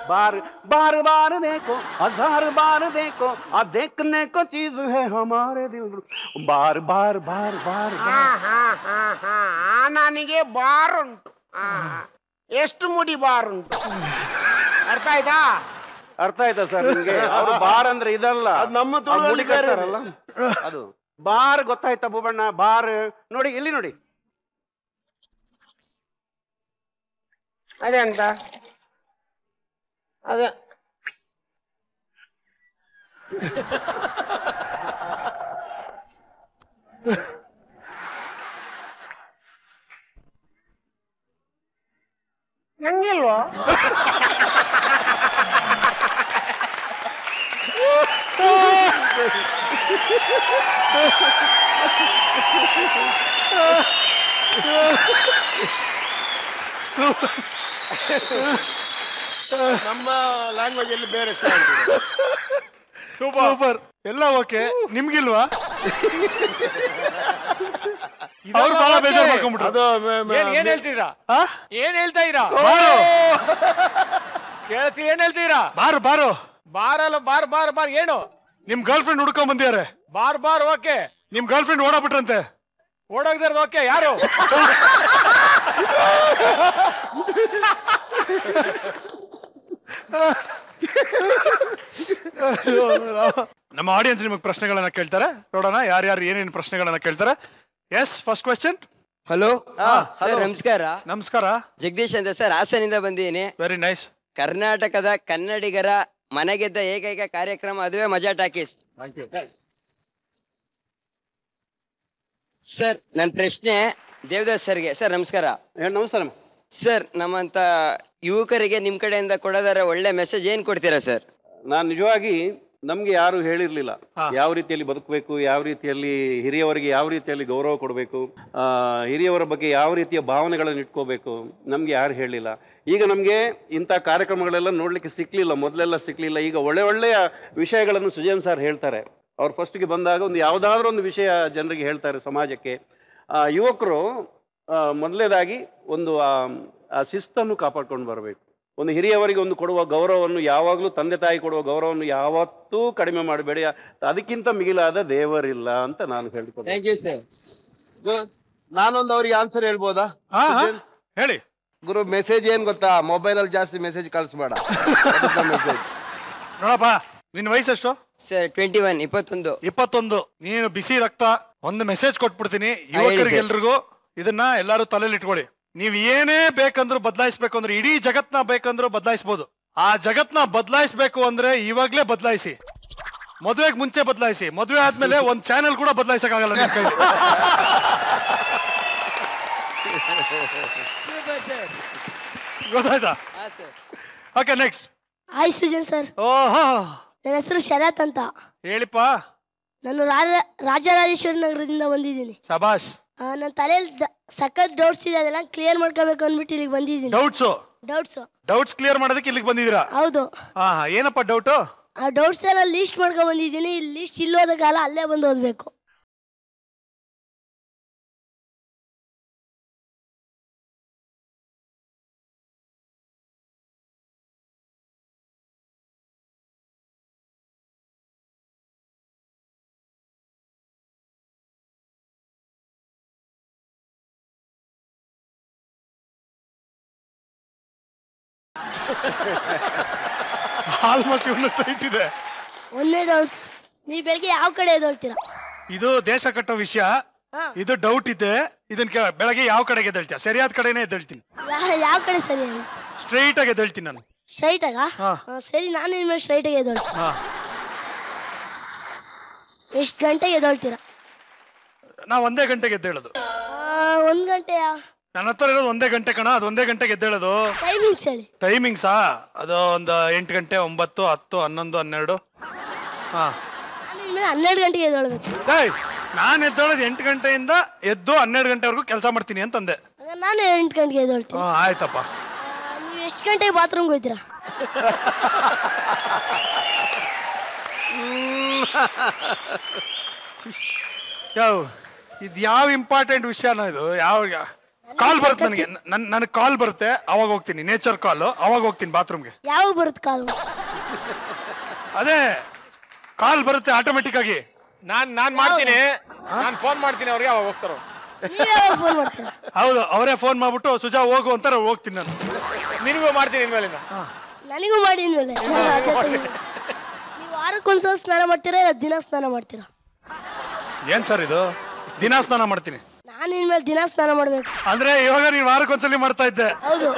ಬಾರ್ ಬಾರ್ ಬಾರ್ ದೇಕೋ ಹಜಾರ್ ಬಾರ್ ದೇಕೋ ಆ ದೇಖನೆ ಚೀಜ್ ಹೇ ಹಮಾರೆ ದಿಲ್ ಬಾರ್ ಬಾರ್ ಬಾರ್ ಬಾರ್ ಆನನಿಗೆ ಬಾರ್ ಉಂಟು ಎಷ್ಟು ಮುಡಿ ಬಾರ್ ಉಂಟು ಅರ್ಥ ಆಯ್ತಾ ಅರ್ಥ ಆಯ್ತಾ ಸರ್ ನಿಮಗೆ ಅವರು ಬಾರ್ ಅಂದ್ರೆ ಇದಲ್ಲ ಅದು ನಮ್ಮ ಅದು ಬಾರ್ ಗೊತ್ತಾಯ್ತಾ ಬೊಬಣ್ಣ ಬಾರ್ ನೋಡಿ ಇಲ್ಲಿ ನೋಡಿ 안 된다. 안 돼. 양길로. ನಮ್ಮ ಲ್ಯಾಂಗ್ವೇಜ್ ಅಲ್ಲಿ ಬೇರೆ ಸೂಪರ್ ಎಲ್ಲ ಓಕೆ ನಿಮ್ಗಿಲ್ವಾ ಅವ್ರು ಬಹಳ ಬೇಜಾರು ಮಾಡ್ಕೊಂಡ್ಬಿಟ್ರು ಅದು ಏನ್ ಏನ್ ಹೇಳ್ತೀರಾ ಏನ್ ಹೇಳ್ತಾ ಇರಾ ಕೇಳಿಸಿ ಏನ್ ಹೇಳ್ತೀರಾ ಬಾರು ಬಾರು ಬಾರಲ್ಲ ಬಾರ್ ಬಾರ್ ಬಾರ್ ಏನು ನಿಮ್ ಗರ್ಲ್ ಫ್ರೆಂಡ್ ಹುಡ್ಕೊಂಡ್ ಬಂದಿದ್ದಾರೆ ಬಾರ್ ಬಾರ್ ಓಕೆ ನಿಮ್ ಗರ್ಲ್ ಫ್ರೆಂಡ್ ಓಡಾಬಿಟ್ರಂತೆ ಓಡೋಗ್ದಾರ್ದು ಓಕೆ ಯಾರು ನಮ್ಮ ಆಡಿಯನ್ಸ್ ನಿಮಗೆ ಪ್ರಶ್ನೆಗಳನ್ನ ಕೇಳ್ತಾರೆ ನೋಡೋಣ ಯಾರ್ಯಾರು ಏನೇನು ಪ್ರಶ್ನೆಗಳನ್ನ ಕೇಳ್ತಾರೆ yes first question hello sir ನಮಸ್ಕಾರ ನಮಸ್ಕಾರ ಜಗದೀಶ್ ಅಂತ ಸರ್ ಹಾಸನಿಂದ ಬಂದಿದ್ದೀನಿ ವೆರಿ ನೈಸ್ ಕರ್ನಾಟಕದ ಕನ್ನಡಿಗರ ಮನೆಗೆದ್ದ ಏಕೈಕ ಕಾರ್ಯಕ್ರಮ ಅದುವೇ ಮಜಾ ಟಾಕೀಸ್ ಸರ್ ನನ್ನ ಪ್ರಶ್ನೆ ದೇವದಾಸ್ ಸರ್ಗೆ ಸರ್ ನಮಸ್ಕಾರ ನಮಸ್ಕಾರ ಸರ್ ನಮ್ಮಂತ ಯುವಕರಿಗೆ ನಿಮ್ಮ ಕಡೆಯಿಂದ ಕೊಡೋದಾರ ಒಳ್ಳೆ ಮೆಸೇಜ್ ಏನು ಕೊಡ್ತೀರಾ ಸರ್ ನಾನು ನಿಜವಾಗಿ ನಮಗೆ ಯಾರು ಹೇಳಿರಲಿಲ್ಲ ಯಾವ ರೀತಿಯಲ್ಲಿ ಬದುಕಬೇಕು ಯಾವ ರೀತಿಯಲ್ಲಿ ಹಿರಿಯವರಿಗೆ ಯಾವ ರೀತಿಯಲ್ಲಿ ಗೌರವ ಕೊಡಬೇಕು ಹಿರಿಯವರ ಬಗ್ಗೆ ಯಾವ ರೀತಿಯ ಭಾವನೆಗಳನ್ನು ಇಟ್ಕೋಬೇಕು ನಮಗೆ ಯಾರು ಹೇಳಿಲ್ಲ ಈಗ ನಮಗೆ ಇಂಥ ಕಾರ್ಯಕ್ರಮಗಳೆಲ್ಲ ನೋಡ್ಲಿಕ್ಕೆ ಸಿಕ್ಕಲಿಲ್ಲ ಮೊದಲೆಲ್ಲ ಸಿಕ್ಕಲಿಲ್ಲ ಈಗ ಒಳ್ಳೆ ಒಳ್ಳೆಯ ವಿಷಯಗಳನ್ನು ಸುಜಯನ್ ಸರ್ ಹೇಳ್ತಾರೆ ಅವ್ರು ಫಸ್ಟ್ಗೆ ಬಂದಾಗ ಒಂದು ಯಾವುದಾದ್ರೂ ಒಂದು ವಿಷಯ ಜನರಿಗೆ ಹೇಳ್ತಾರೆ ಸಮಾಜಕ್ಕೆ ಯುವಕರು ಮೊದಲೇದಾಗಿ ಒಂದು ಆ ಶಿಸ್ತನ್ನು ಕಾಪಾಡ್ಕೊಂಡು ಬರಬೇಕು ಒಂದು ಹಿರಿಯವರಿಗೆ ಒಂದು ಕೊಡುವ ಗೌರವವನ್ನು ಯಾವಾಗಲೂ ತಂದೆ ತಾಯಿ ಕೊಡುವ ಗೌರವವನ್ನು ಯಾವತ್ತೂ ಕಡಿಮೆ ಮಾಡಬೇಡಿ ಅದಕ್ಕಿಂತ ಮಿಗಿಲಾದ ದೇವರಿಲ್ಲ ಅಂತ ನಾನು ಸರ್ ನಾನೊಂದು ಅವ್ರಿಗೆ ಆನ್ಸರ್ ಹೇಳ್ಬೋದಾ ಹೇಳಿ ಗುರು ಮೆಸೇಜ್ ಏನ್ ಗೊತ್ತಾ ಮೊಬೈಲ್ ಅಲ್ಲಿ ಜಾಸ್ತಿ ಮೆಸೇಜ್ ಕಳಿಸ್ಬೇಡ ನೋಡಪ್ಪ ನಿನ್ ಎಷ್ಟು ಸರ್ ಟ್ವೆಂಟಿ ಒನ್ ಇಪ್ಪತ್ತೊಂದು ಇಪ್ಪತ್ತೊಂದು ನೀನು ಬಿಸಿ ರಕ್ತ ಒಂದು ಮೆಸೇಜ್ ಕೊಟ್ಬಿಡ್ತೀನಿ ಯುವಕರಿಗೆ ಎಲ್ರಿಗೂ ಇದನ್ನ ಎಲ್ಲರೂ ತಲೆಯಲ್ಲಿ ಇಟ್ಕೊಳ್ಳಿ ನೀವ್ ಏನೇ ಬೇಕಂದ್ರೂ ಬದಲಾಯಿಸ್ಬೇಕು ಅಂದ್ರೆ ಇಡೀ ಜಗತ್ನ ಬೇಕಂದ್ರೂ ಬದಲಾಯಿಸಬಹುದು ಆ ಜಗತ್ನ ಬದಲಾಯಿಸಬೇಕು ಅಂದ್ರೆ ಇವಾಗ್ಲೇ ಬದಲಾಯಿಸಿ ಮದುವೆಗೆ ಮುಂಚೆ ಬದಲಾಯಿಸಿ ಮದುವೆ ಆದ್ಮೇಲೆ ಒಂದ್ ಚಾನೆಲ್ ಕೂಡ ಬದಲಾಯಿಸಕ್ ಆಗಲ್ಲ ಗೊತ್ತಾಯ್ತಾ okay next I Sujan sir ಓಹೋ ನನ್ನ ಹೆಸರು ಶರತ್ ಅಂತ ಹೇಳಿಪ್ಪ ನಾನು ರಾಜ ರಾಜರಾಜೇಶ್ವರಿ ನಗರದಿಂದ ಬಂದಿದ್ದೀನಿ ಸಬಾಷ್ ನನ್ನ ತಲೆಯಲ್ಲಿ ಸಖತ್ ಡೌಟ್ಸ್ ಇದೆ ಅದೆಲ್ಲ ಕ್ಲಿಯರ್ ಮಾಡ್ಕೋಬೇಕು ಅಂದ್ಬಿಟ್ಟು ಇಲ್ಲಿಗೆ ಬಂದಿದ್ದೀನಿ ಡೌಟ್ಸ್ ಡೌಟ್ಸ್ ಡೌಟ್ಸ್ ಕ್ಲಿಯರ್ ಮಾಡೋದಕ್ಕೆ ಇಲ್ಲಿಗೆ ಬಂದಿದ್ದೀರಾ ಹೌದು ಹಾಂ ಏನಪ್ಪ ಡೌಟ್ ಆ ಡೌಟ್ಸ್ ಎಲ್ಲ ಲೀಸ್ಟ್ ಮಾಡ್ಕೊಂಡು ಬಂದಿದ್ದೀನಿ ಇಲ್ಲಿ ಲೀಸ್ಟ್ ಇಲ್ಲೋದ ಕಾಲ ಅಲ್ಲೇ ಬಂದು ಓದಬೇಕು ಆಲ್ಮೋಸ್ಟ್ ಇವನ್ನ ಸ್ಟೈಟಿದೆ ಒಳ್ಳೆ ಡೌಟ್ಸ್ ನೀ ಬೆಳಗ್ಗೆ ಯಾವ ಕಡೆ ಎದ್ದೇಳ್ತೀರಾ ಇದು ದೇಶ ಕಟ್ಟೋ ವಿಷಯ ಇದು ಡೌಟ್ ಇದೆ ಇದನ್ನ ಕೇಳ ಬೆಳಗ್ಗೆ ಯಾವ ಕಡೆಗೆ ಎದ್ದೇಳ್ತೀಯ ಸರಿಯಾದ ಕಡೆನೇ ಎದ್ದೇಳ್ತೀನಿ ಯಾವ ಕಡೆ ಸರಿ ಸ್ಟ್ರೈಟ್ ಆಗಿ ಎದ್ದೇಳ್ತೀನಿ ನಾನು ಸ್ಟ್ರೈಟ್ ಆಗ ಸರಿ ನಾನು ನಿಮ್ಮ ಸ್ಟ್ರೈಟ್ ಆಗಿ ಎದ್ದೇಳ್ತೀನಿ ಎಷ್ಟು ಗಂಟೆಗೆ ಎದ್ದೇಳ್ತೀರಾ ನಾವು ಒಂದೇ ಗಂಟೆಗೆ ಎದ್ದೇಳೋದು ಒಂದು ಗಂಟೆಯಾ ನನ್ನ ಹತ್ರ ಇರೋದು ಒಂದೇ ಗಂಟೆ ಕಣ ಅದು ಒಂದೇ ಗಂಟೆಗೆ ಎದ್ದೇಳೋದು ಟೈಮಿಂಗ್ಸ್ ಹೇಳಿ ಟೈಮಿಂಗ್ಸಾ ಅದು ಒಂದು ಎಂಟು ಗಂಟೆ ಒಂಬತ್ತು ಹತ್ತು ಹನ್ನೊಂದು ಹನ್ನೆರಡು ಹಾ ನಾನು ಇನ್ಮೇಲೆ ಹನ್ನೆರಡು ಗಂಟೆಗೆ ಎದ್ದೇಳ್ಬೇಕು ಏಯ್ ನಾನು ಎದ್ದೇಳೋದು ಎಂಟು ಗಂಟೆಯಿಂದ ಎದ್ದು ಹನ್ನೆರಡು ಗಂಟೆವರೆಗೂ ಕೆಲಸ ಮಾಡ್ತೀನಿ ಅಂತಂದೆ ಅಂದೆ ನಾನು ಎಂಟು ಗಂಟೆಗೆ ಎದ್ದೇಳ್ತೀನಿ ಹಾಂ ಆಯ್ತಪ್ಪ ನೀವು ಎಷ್ಟು ಗಂಟೆಗೆ ಬಾತ್ರೂಮ್ಗೆ ಹೋಗ್ತೀರಾ ಯಾವ ಇದು ಯಾವ ಇಂಪಾರ್ಟೆಂಟ್ ವಿಷಯನ ಇದು ಯಾವ ಕಾಲ್ ಬರುತ್ತೆ ನನಗೆ ನನ್ ನನಗೆ ಕಾಲ್ ಬರುತ್ತೆ ಅವಾಗ ಹೋಗ್ತೀನಿ ನೇಚರ್ ಕಾಲ್ ಅವಾಗ ಹೋಗ್ತೀನಿ ಬಾತ್ರೂಮ್ಗೆ ಯಾವಾಗ ಬರುತ್ತೆ ಕಾಲ್ ಅದೇ ಕಾಲ್ ಬರುತ್ತೆ ಆಟೋಮೆಟಿಕ್ ಆಗಿ ನಾನ್ ನಾನ್ ಮಾಡ್ತೀನಿ ನಾನ್ ಫೋನ್ ಮಾಡ್ತೀನಿ ಅವ್ರಿಗೆ ಅವಾಗ ಹೋಗ್ತಾರ ಫೋನ್ ಮಾಡ್ತೀರಾ ಹೌದು ಅವರೇ ಫೋನ್ ಮಾಡ್ಬಿಟ್ಟು ಸುಜಾ ಹೋಗು ಅಂತಾರೆ ಹೋಗ್ತೀನಿ ನಾನು ನಿನಗೂ ಮಾಡ್ತೀನಿ ಇನ್ಮೇಲಿಂದ ನನಗೂ ಮಾಡಿ ಇನ್ಮೇಲೆ ವಾರಕ್ಕೊಂದ್ಸಲ ಸ್ನಾನ ಮಾಡ್ತೀರಾ ದಿನ ಸ್ನಾನ ಮಾಡ್ತೀರಾ ಏನ್ ಸರ್ ಇದು ದಿನ ಸ್ನಾನ ಮಾಡ್ತೀನಿ ನಾನು ಇನ್ಮೇಲೆ ದಿನ ಸ್ನಾನ ಮಾಡ್ಬೇಕು ಅಂದ್ರೆ ಇವಾಗ ನೀನ್ ವಾರಕ್ಕೊಂದ್ಸಲಿ ಮಾಡ್ತಾ ಇದ್ದೆ ಹೌದು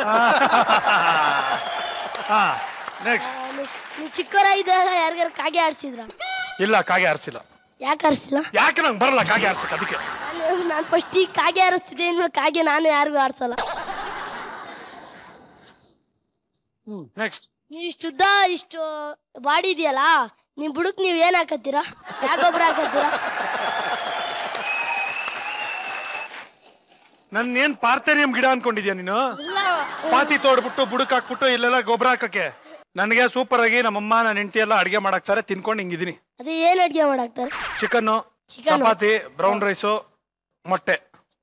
ಹಾ ನೆಕ್ಸ್ಟ್ ನೀವು ಚಿಕ್ಕವರಾಗಿದ್ದಾಗ ಯಾರಿಗಾರು ಕಾಗೆ ಆಡ್ಸಿದ್ರ ಇಲ್ಲ ಕಾಗೆ ಆರಿಸಿಲ್ಲ ಯಾಕೆ ಆರಿಸಿಲ್ಲ ಯಾಕೆ ನಂಗೆ ಬರಲ್ಲ ಕಾಗೆ ಆರ್ಸಕ್ಕೆ ಅದಕ್ಕೆ ನಾನು ಫಸ್ಟ್ ಈಗ ಕಾಗೆ ಆರಿಸ್ತಿದ್ದೆ ಕಾಗೆ ನಾನು ಯಾರಿಗೂ ಆರಿಸಲ್ಲ ನೆಕ್ಸ್ಟ್ ನೀವು ಇಷ್ಟು ಉದ್ದ ಇಷ್ಟು ಬಾಡಿ ಇದೆಯಲ್ಲ ನಿಮ್ಮ ಬುಡಕ್ಕೆ ನೀವು ಏನು ಹಾಕತ್ತೀರಾ ಯಾಕೊಬ್ಬರು ಹಾಕತ್ತೀರಾ ನನ್ನೇನ್ ಪಾರ್ಥೇನಿಯಂ ಗಿಡ ಅನ್ಕೊಂಡಿದ್ಯಾ ನೀನು ಪಾತಿ ತೋಡ್ಬಿಟ್ಟು ಬುಡಕ್ ಹಾಕ್ಬಿಟ್ಟು ಇಲ್ಲೆಲ್ಲ ಗೊಬ್ಬರ ಹಾಕಕ್ಕೆ ನನಗೆ ಸೂಪರ್ ಆಗಿ ನಮ್ಮಮ್ಮ ನನ್ನ ಹೆಂಡತಿ ಎಲ್ಲ ಅಡಿಗೆ ಮಾಡಾಕ್ತಾರೆ ತಿನ್ಕೊಂಡು ಹಿಂಗಿದೀನಿ ಅದು ಏನ್ ಅಡಿಗೆ ಮಾಡಾಕ್ತಾರೆ chicken chicken chapati brown rice ಮೊಟ್ಟೆ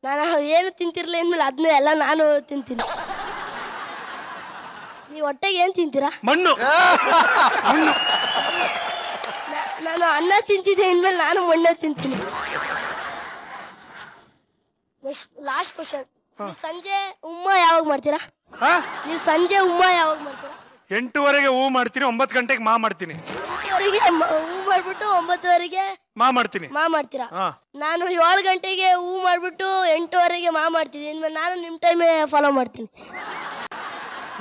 ನಾನು ಏನು ತಿಂತಿರ್ಲಿಲ್ಲ ಅಂದ್ಮೇಲೆ ಅದನ್ನ ಎಲ್ಲ ನಾನು ತಿಂತೀನಿ ನೀವು ಹೊಟ್ಟೆಗೆ ಏನ್ ತಿಂತೀರಾ ಮಣ್ಣು ನಾನು ಅನ್ನ ತಿಂತಿದ್ದೆ ಇನ್ಮೇಲೆ ನಾನು ಮಣ್ಣು ತಿಂತೀನಿ ಲಾಸ್ಟ್ ಕ್ವಶನ್ ಸಂಜೆ ಉಮ್ಮ ಯಾವಾಗ ಮಾಡ್ತೀರಾ ಹಾ ನೀವು ಸಂಜೆ ಉಮ್ಮ ಯಾವಾಗ ಮಾಡ್ತೀರಾ ಎಂಟುವರೆಗೆ ಹೂ ಮಾಡ್ತೀನಿ ಒಂಬತ್ತು ಗಂಟೆಗೆ ಮಾ ಮಾಡ್ತೀನಿ ಹೂ ಮಾಡ್ಬಿಟ್ಟು ಒಂಬತ್ತುವರೆಗೆ ಮಾ ಮಾಡ್ತೀನಿ ಮಾ ಮಾಡ್ತೀರಾ ನಾನು ಏಳು ಗಂಟೆಗೆ ಹೂ ಮಾಡ್ಬಿಟ್ಟು ಎಂಟುವರೆಗೆ ಮಾ ಮಾಡ್ತಿದ್ದೀನಿ ನಾನು ನಿಮ್ಮ ಟೈಮೇ ಫಾಲೋ ಮಾಡ್ತೀನಿ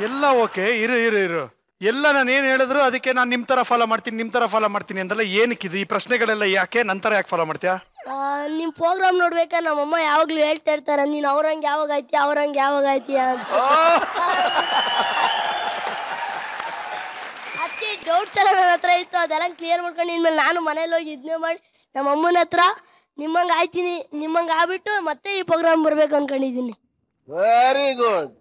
ಎಲ್ಲ ಓಕೆ ಇರು ಇರು ಇರು ಎಲ್ಲ ನಾನು ಏನು ಹೇಳಿದ್ರು ಅದಕ್ಕೆ ನಾನು ನಿಮ್ಮ ಥರ ಫಾಲೋ ಮಾಡ್ತೀನಿ ನಿಮ್ಮ ಥರ ಫಾಲೋ ಮಾಡ್ತೀನಿ ಅಂದಲ್ಲ ಏನಕ್ಕಿದು ಈ ಪ್ರಶ್ನೆಗಳೆಲ್ಲ ಯಾಕೆ ನಂತರ ಯಾಕೆ ಫಾಲೋ ಮಾಡ್ತೀಯಾ ನಿಮ್ಮ ಪ್ರೋಗ್ರಾಮ್ ನೋಡ್ಬೇಕಾ ನಮ್ಮಮ್ಮ ಯಾವಾಗ್ಲೂ ಹೇಳ್ತಾ ಇರ್ತಾರ ನೀನ್ ಅವ್ರಂಗೆ ಯಾವಾಗ ಐತಿ ಅವ್ರಂಗೆ ಯಾವಾಗ ಐತಿ ಅಂತ ಅದಕ್ಕೆ ಡೌಟ್ಸ್ ಎಲ್ಲ ನನ್ನ ಹತ್ರ ಇತ್ತು ಅದೆಲ್ಲ ಕ್ಲಿಯರ್ ಮಾಡ್ಕೊಂಡು ಇನ್ಮೇಲೆ ನಾನು ಮನೇಲಿ ಹೋಗಿ ಇದ್ನೇ ಮಾಡಿ ನಮ್ಮ ಅಮ್ಮನ ಹತ್ರ ನಿಮ್ಮಂಗ ಆಯ್ತೀನಿ ನಿಮ್ಮಂಗೆ ಆಗ್ಬಿಟ್ಟು ಮತ್ತೆ ಈ ಪ್ರೋಗ್ರಾಮ್ ಬರ್ಬೇಕು ಅನ್ಕೊಂಡಿದ್ದೀನಿ ವೆರಿ ಗುಡ್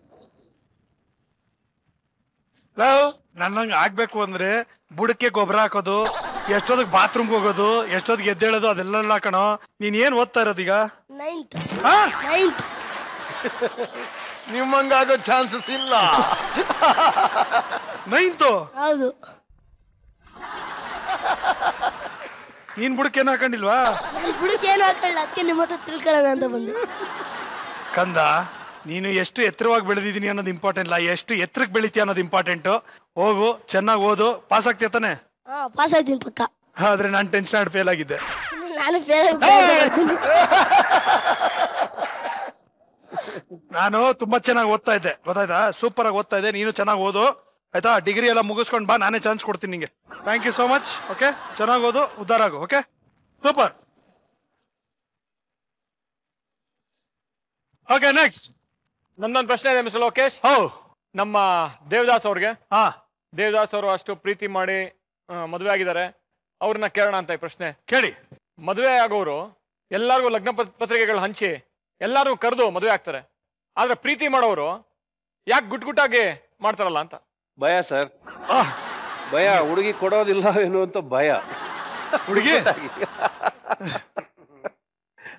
ನಾವು ಆಗ್ಬೇಕು ಅಂದ್ರೆ ಬುಡಕ್ಕೆ ಗೊಬ್ಬರ ಹಾಕೋದು ಎಷ್ಟೊದಕ್ಕೆ ಬಾತ್ರೂಮ್ ಹೋಗೋದು ಎಷ್ಟೊತ್ತಿಗೆ ಎದ್ದೇಳೋದು ಅದೆಲ್ಲ ಹಾಕೋಣ ನೀನ್ ಏನ್ ಓದ್ತಾ ಇರೋದೀಗ ನಿಮ್ಮಂಗಾಗೋ ಚಾನ್ಸಸ್ ಇಲ್ಲ ನೈಂತು ಹೌದು ನೀನ್ ಬುಡಕ್ಕೆ ಏನು ಹಾಕೊಂಡಿಲ್ವಾ ಏನು ಹಾಕೊಳ್ಳ ಅದಕ್ಕೆ ನಿಮ್ಮ ಹತ್ರ ತಿಳ್ಕೊಳ್ಳೋಣ ಅಂತ ಬಂದು ಕಂದ ನೀನು ಎಷ್ಟು ಎತ್ತರವಾಗಿ ಬೆಳೆದಿದ್ದೀನಿ ಅನ್ನೋದು ಇಂಪಾರ್ಟೆಂಟ್ ಇಲ್ಲ ಎಷ್ಟು ಎತ್ತರಕ್ಕೆ ಬೆಳಿತೀಯ ಅನ್ನೋದು ಇಂಪಾರ್ಟೆಂಟು ಹೋಗು ಚೆನ್ನಾಗಿ ಓದು ಪಾಸ್ ಆಗ್ತೀಯ ತಾನೆ ಪಾಸ್ ಆಯ್ತೀನಿ ಪಕ್ಕ ಆದ್ರೆ ನಾನು ಟೆನ್ಷನ್ ಆಗಿ ಫೇಲ್ ಆಗಿದ್ದೆ ನಾನು ತುಂಬಾ ಚೆನ್ನಾಗಿ ಓದ್ತಾ ಇದ್ದೆ ಗೊತ್ತಾಯ್ತಾ ಸೂಪರ್ ಆಗಿ ಓದ್ತಾ ಇದ್ದೆ ನೀನು ಚೆನ್ನಾಗಿ ಓದು ಆಯ್ತಾ ಡಿಗ್ರಿ ಎಲ್ಲ ಮುಗಿಸ್ಕೊಂಡು ಬಾ ನಾನೇ ಚಾನ್ಸ್ ಕೊಡ್ತೀನಿ ನಿಂಗೆ thank you so much okay ಚೆನ್ನಾಗಿ ಓದು ಉದ್ದಾರ ಆಗು ಓಕೆ ಸೂಪರ್ ಓಕೆ ನೆಕ್ಸ್ಟ್ ನಂದೊಂದು ಪ್ರಶ್ನೆ ಇದೆ ಮಿಸ್ಟರ್ ಲೋಕೇಶ್ ಹೌ ನಮ್ಮ ದೇವದಾಸ್ ಅವ್ರಿಗೆ ಹಾ ದೇವದಾಸ್ ಅವರು ಅಷ್ಟು ಪ್ರೀತಿ ಮಾಡಿ ಮದುವೆ ಆಗಿದ್ದಾರೆ ಅವ್ರನ್ನ ಕೇಳೋಣ ಅಂತ ಈ ಪ್ರಶ್ನೆ ಕೇಳಿ ಮದುವೆ ಆಗೋರು ಎಲ್ಲರಿಗೂ ಲಗ್ನ ಪತ್ರಿಕೆಗಳು ಹಂಚಿ ಎಲ್ಲರೂ ಕರೆದು ಮದುವೆ ಆಗ್ತಾರೆ ಆದ್ರೆ ಪ್ರೀತಿ ಮಾಡೋರು ಯಾಕೆ ಗುಟ್ ಗುಟ್ಟಾಗಿ ಮಾಡ್ತಾರಲ್ಲ ಅಂತ ಭಯ ಸರ್ ಭಯ ಹುಡುಗಿ ಕೊಡೋದಿಲ್ಲ ಏನು ಅಂತ ಭಯ ಹುಡುಗಿ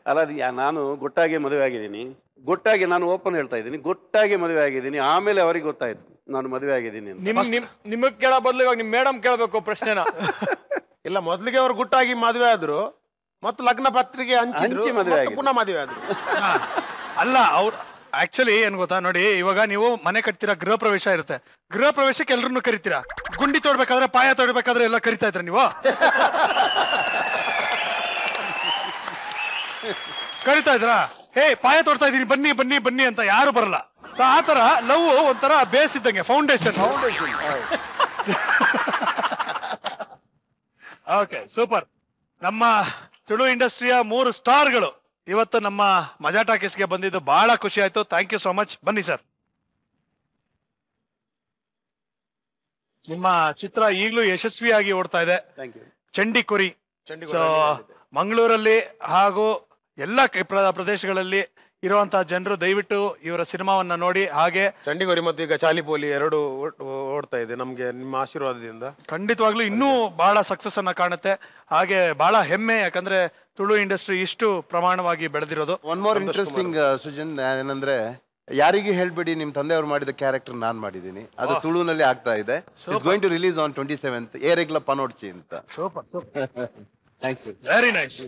ಅಲ್ಲ ನಾನು ಗುಟ್ಟಾಗಿ ಮದುವೆ ಆಗಿದ್ದೀನಿ ಗೊಟ್ಟಾಗಿ ನಾನು ಓಪನ್ ಹೇಳ್ತಾ ಇದ್ದೀನಿ ಗೊಟ್ಟಾಗಿ ಮದುವೆ ಆಗಿದ್ದೀನಿ ಆಮೇಲೆ ಅವರಿಗೆ ಗೊತ್ತಾಯ್ತು ನಾನು ಮದುವೆ ಆಗಿದ್ದೀನಿ ಅಂತ ನಿಮ್ ಬದಲು ಇವಾಗ ನಿಮ್ ಮೇಡಮ್ ಕೇಳಬೇಕು ಪ್ರಶ್ನೆನಾ ಇಲ್ಲ ಮೊದಲಿಗೆ ಅವ್ರು ಗುಟ್ಟಾಗಿ ಮದುವೆ ಆದ್ರು ಮತ್ತು ಲಗ್ನ ಪತ್ರಿಕೆ ಹಂಚಿದ್ರು, ಮದುವೆ ಪುನಃ ಮದುವೆ ಆದ್ರು ಅಲ್ಲ ಅವ್ರು ಆಕ್ಚುಲಿ ಏನ್ ಗೊತ್ತಾ ನೋಡಿ ಇವಾಗ ನೀವು ಮನೆ ಕಟ್ತೀರಾ ಗೃಹ ಪ್ರವೇಶ ಇರುತ್ತೆ ಗೃಹ ಪ್ರವೇಶಕ್ಕೆ ಎಲ್ರನ್ನೂ ಕರಿತೀರಾ ಗುಂಡಿ ತೋಡ್ಬೇಕಾದ್ರೆ ಪಾಯ ತೋಡ್ಬೇಕಾದ್ರೆ ಎಲ್ಲ ಕರಿತಾ ಇದ್ರ ನೀವು ಕರಿತಾ ಇದ್ರಾ ಹೇ ಪಾಯ ತೋರ್ತಾ ಇದೀನಿ ಬನ್ನಿ ಬನ್ನಿ ಬನ್ನಿ ಅಂತ ಯಾರು ಬರಲ್ಲ ಸೊ ಆ ಲವ್ ಒಂಥರ ಬೇಸ್ ಇದ್ದಂಗೆ ಫೌಂಡೇಶನ್ ಓಕೆ ಸೂಪರ್ ನಮ್ಮ ತುಳು ಇಂಡಸ್ಟ್ರಿಯ ಮೂರು ಸ್ಟಾರ್ಗಳು ಇವತ್ತು ನಮ್ಮ ಮಜಾ ಟಾಕೀಸ್ಗೆ ಬಂದಿದ್ದು ಬಹಳ ಖುಷಿ ಆಯ್ತು ಥ್ಯಾಂಕ್ ಯು ಸೋ ಮಚ್ ಬನ್ನಿ ಸರ್ ನಿಮ್ಮ ಚಿತ್ರ ಈಗಲೂ ಯಶಸ್ವಿಯಾಗಿ ಓಡ್ತಾ ಇದೆ ಚಂಡಿ ಕುರಿ ಮಂಗಳೂರಲ್ಲಿ ಹಾಗೂ ಎಲ್ಲ ಪ್ರದೇಶಗಳಲ್ಲಿ ಇರುವಂತಹ ಜನರು ದಯವಿಟ್ಟು ಇವರ ಸಿನಿಮಾವನ್ನ ನೋಡಿ ಹಾಗೆ ಚಂಡಿಗೋರಿ ಮತ್ತು ಈಗ ಚಾಲಿಪೋಲಿ ಎರಡು ಓಡ್ತಾ ಇದೆ ನಮಗೆ ನಿಮ್ಮ ಆಶೀರ್ವಾದದಿಂದ ಖಂಡಿತವಾಗ್ಲೂ ಇನ್ನೂ ಬಹಳ ಸಕ್ಸಸ್ ಅನ್ನ ಕಾಣುತ್ತೆ ಹಾಗೆ ಬಹಳ ಹೆಮ್ಮೆ ಯಾಕಂದ್ರೆ ತುಳು ಇಂಡಸ್ಟ್ರಿ ಇಷ್ಟು ಪ್ರಮಾಣವಾಗಿ ಬೆಳೆದಿರೋದು ಒನ್ ಮೋರ್ ಇಂಟ್ರೆಸ್ಟಿಂಗ್ ಸುಜನ್ ಏನಂದ್ರೆ ಯಾರಿಗೂ ಹೇಳ್ಬಿಡಿ ನಿಮ್ ತಂದೆಯವರು ಮಾಡಿದ ಕ್ಯಾರೆಕ್ಟರ್ ನಾನ್ ಮಾಡಿದೀನಿ ಅದು ತುಳುನಲ್ಲಿ ಆಗ್ತಾ ಇದೆ going to release on twenty seventh Eregla Panodchi ಅಂತ ಸೂಪರ್ ವೆರಿ ನೈಸ್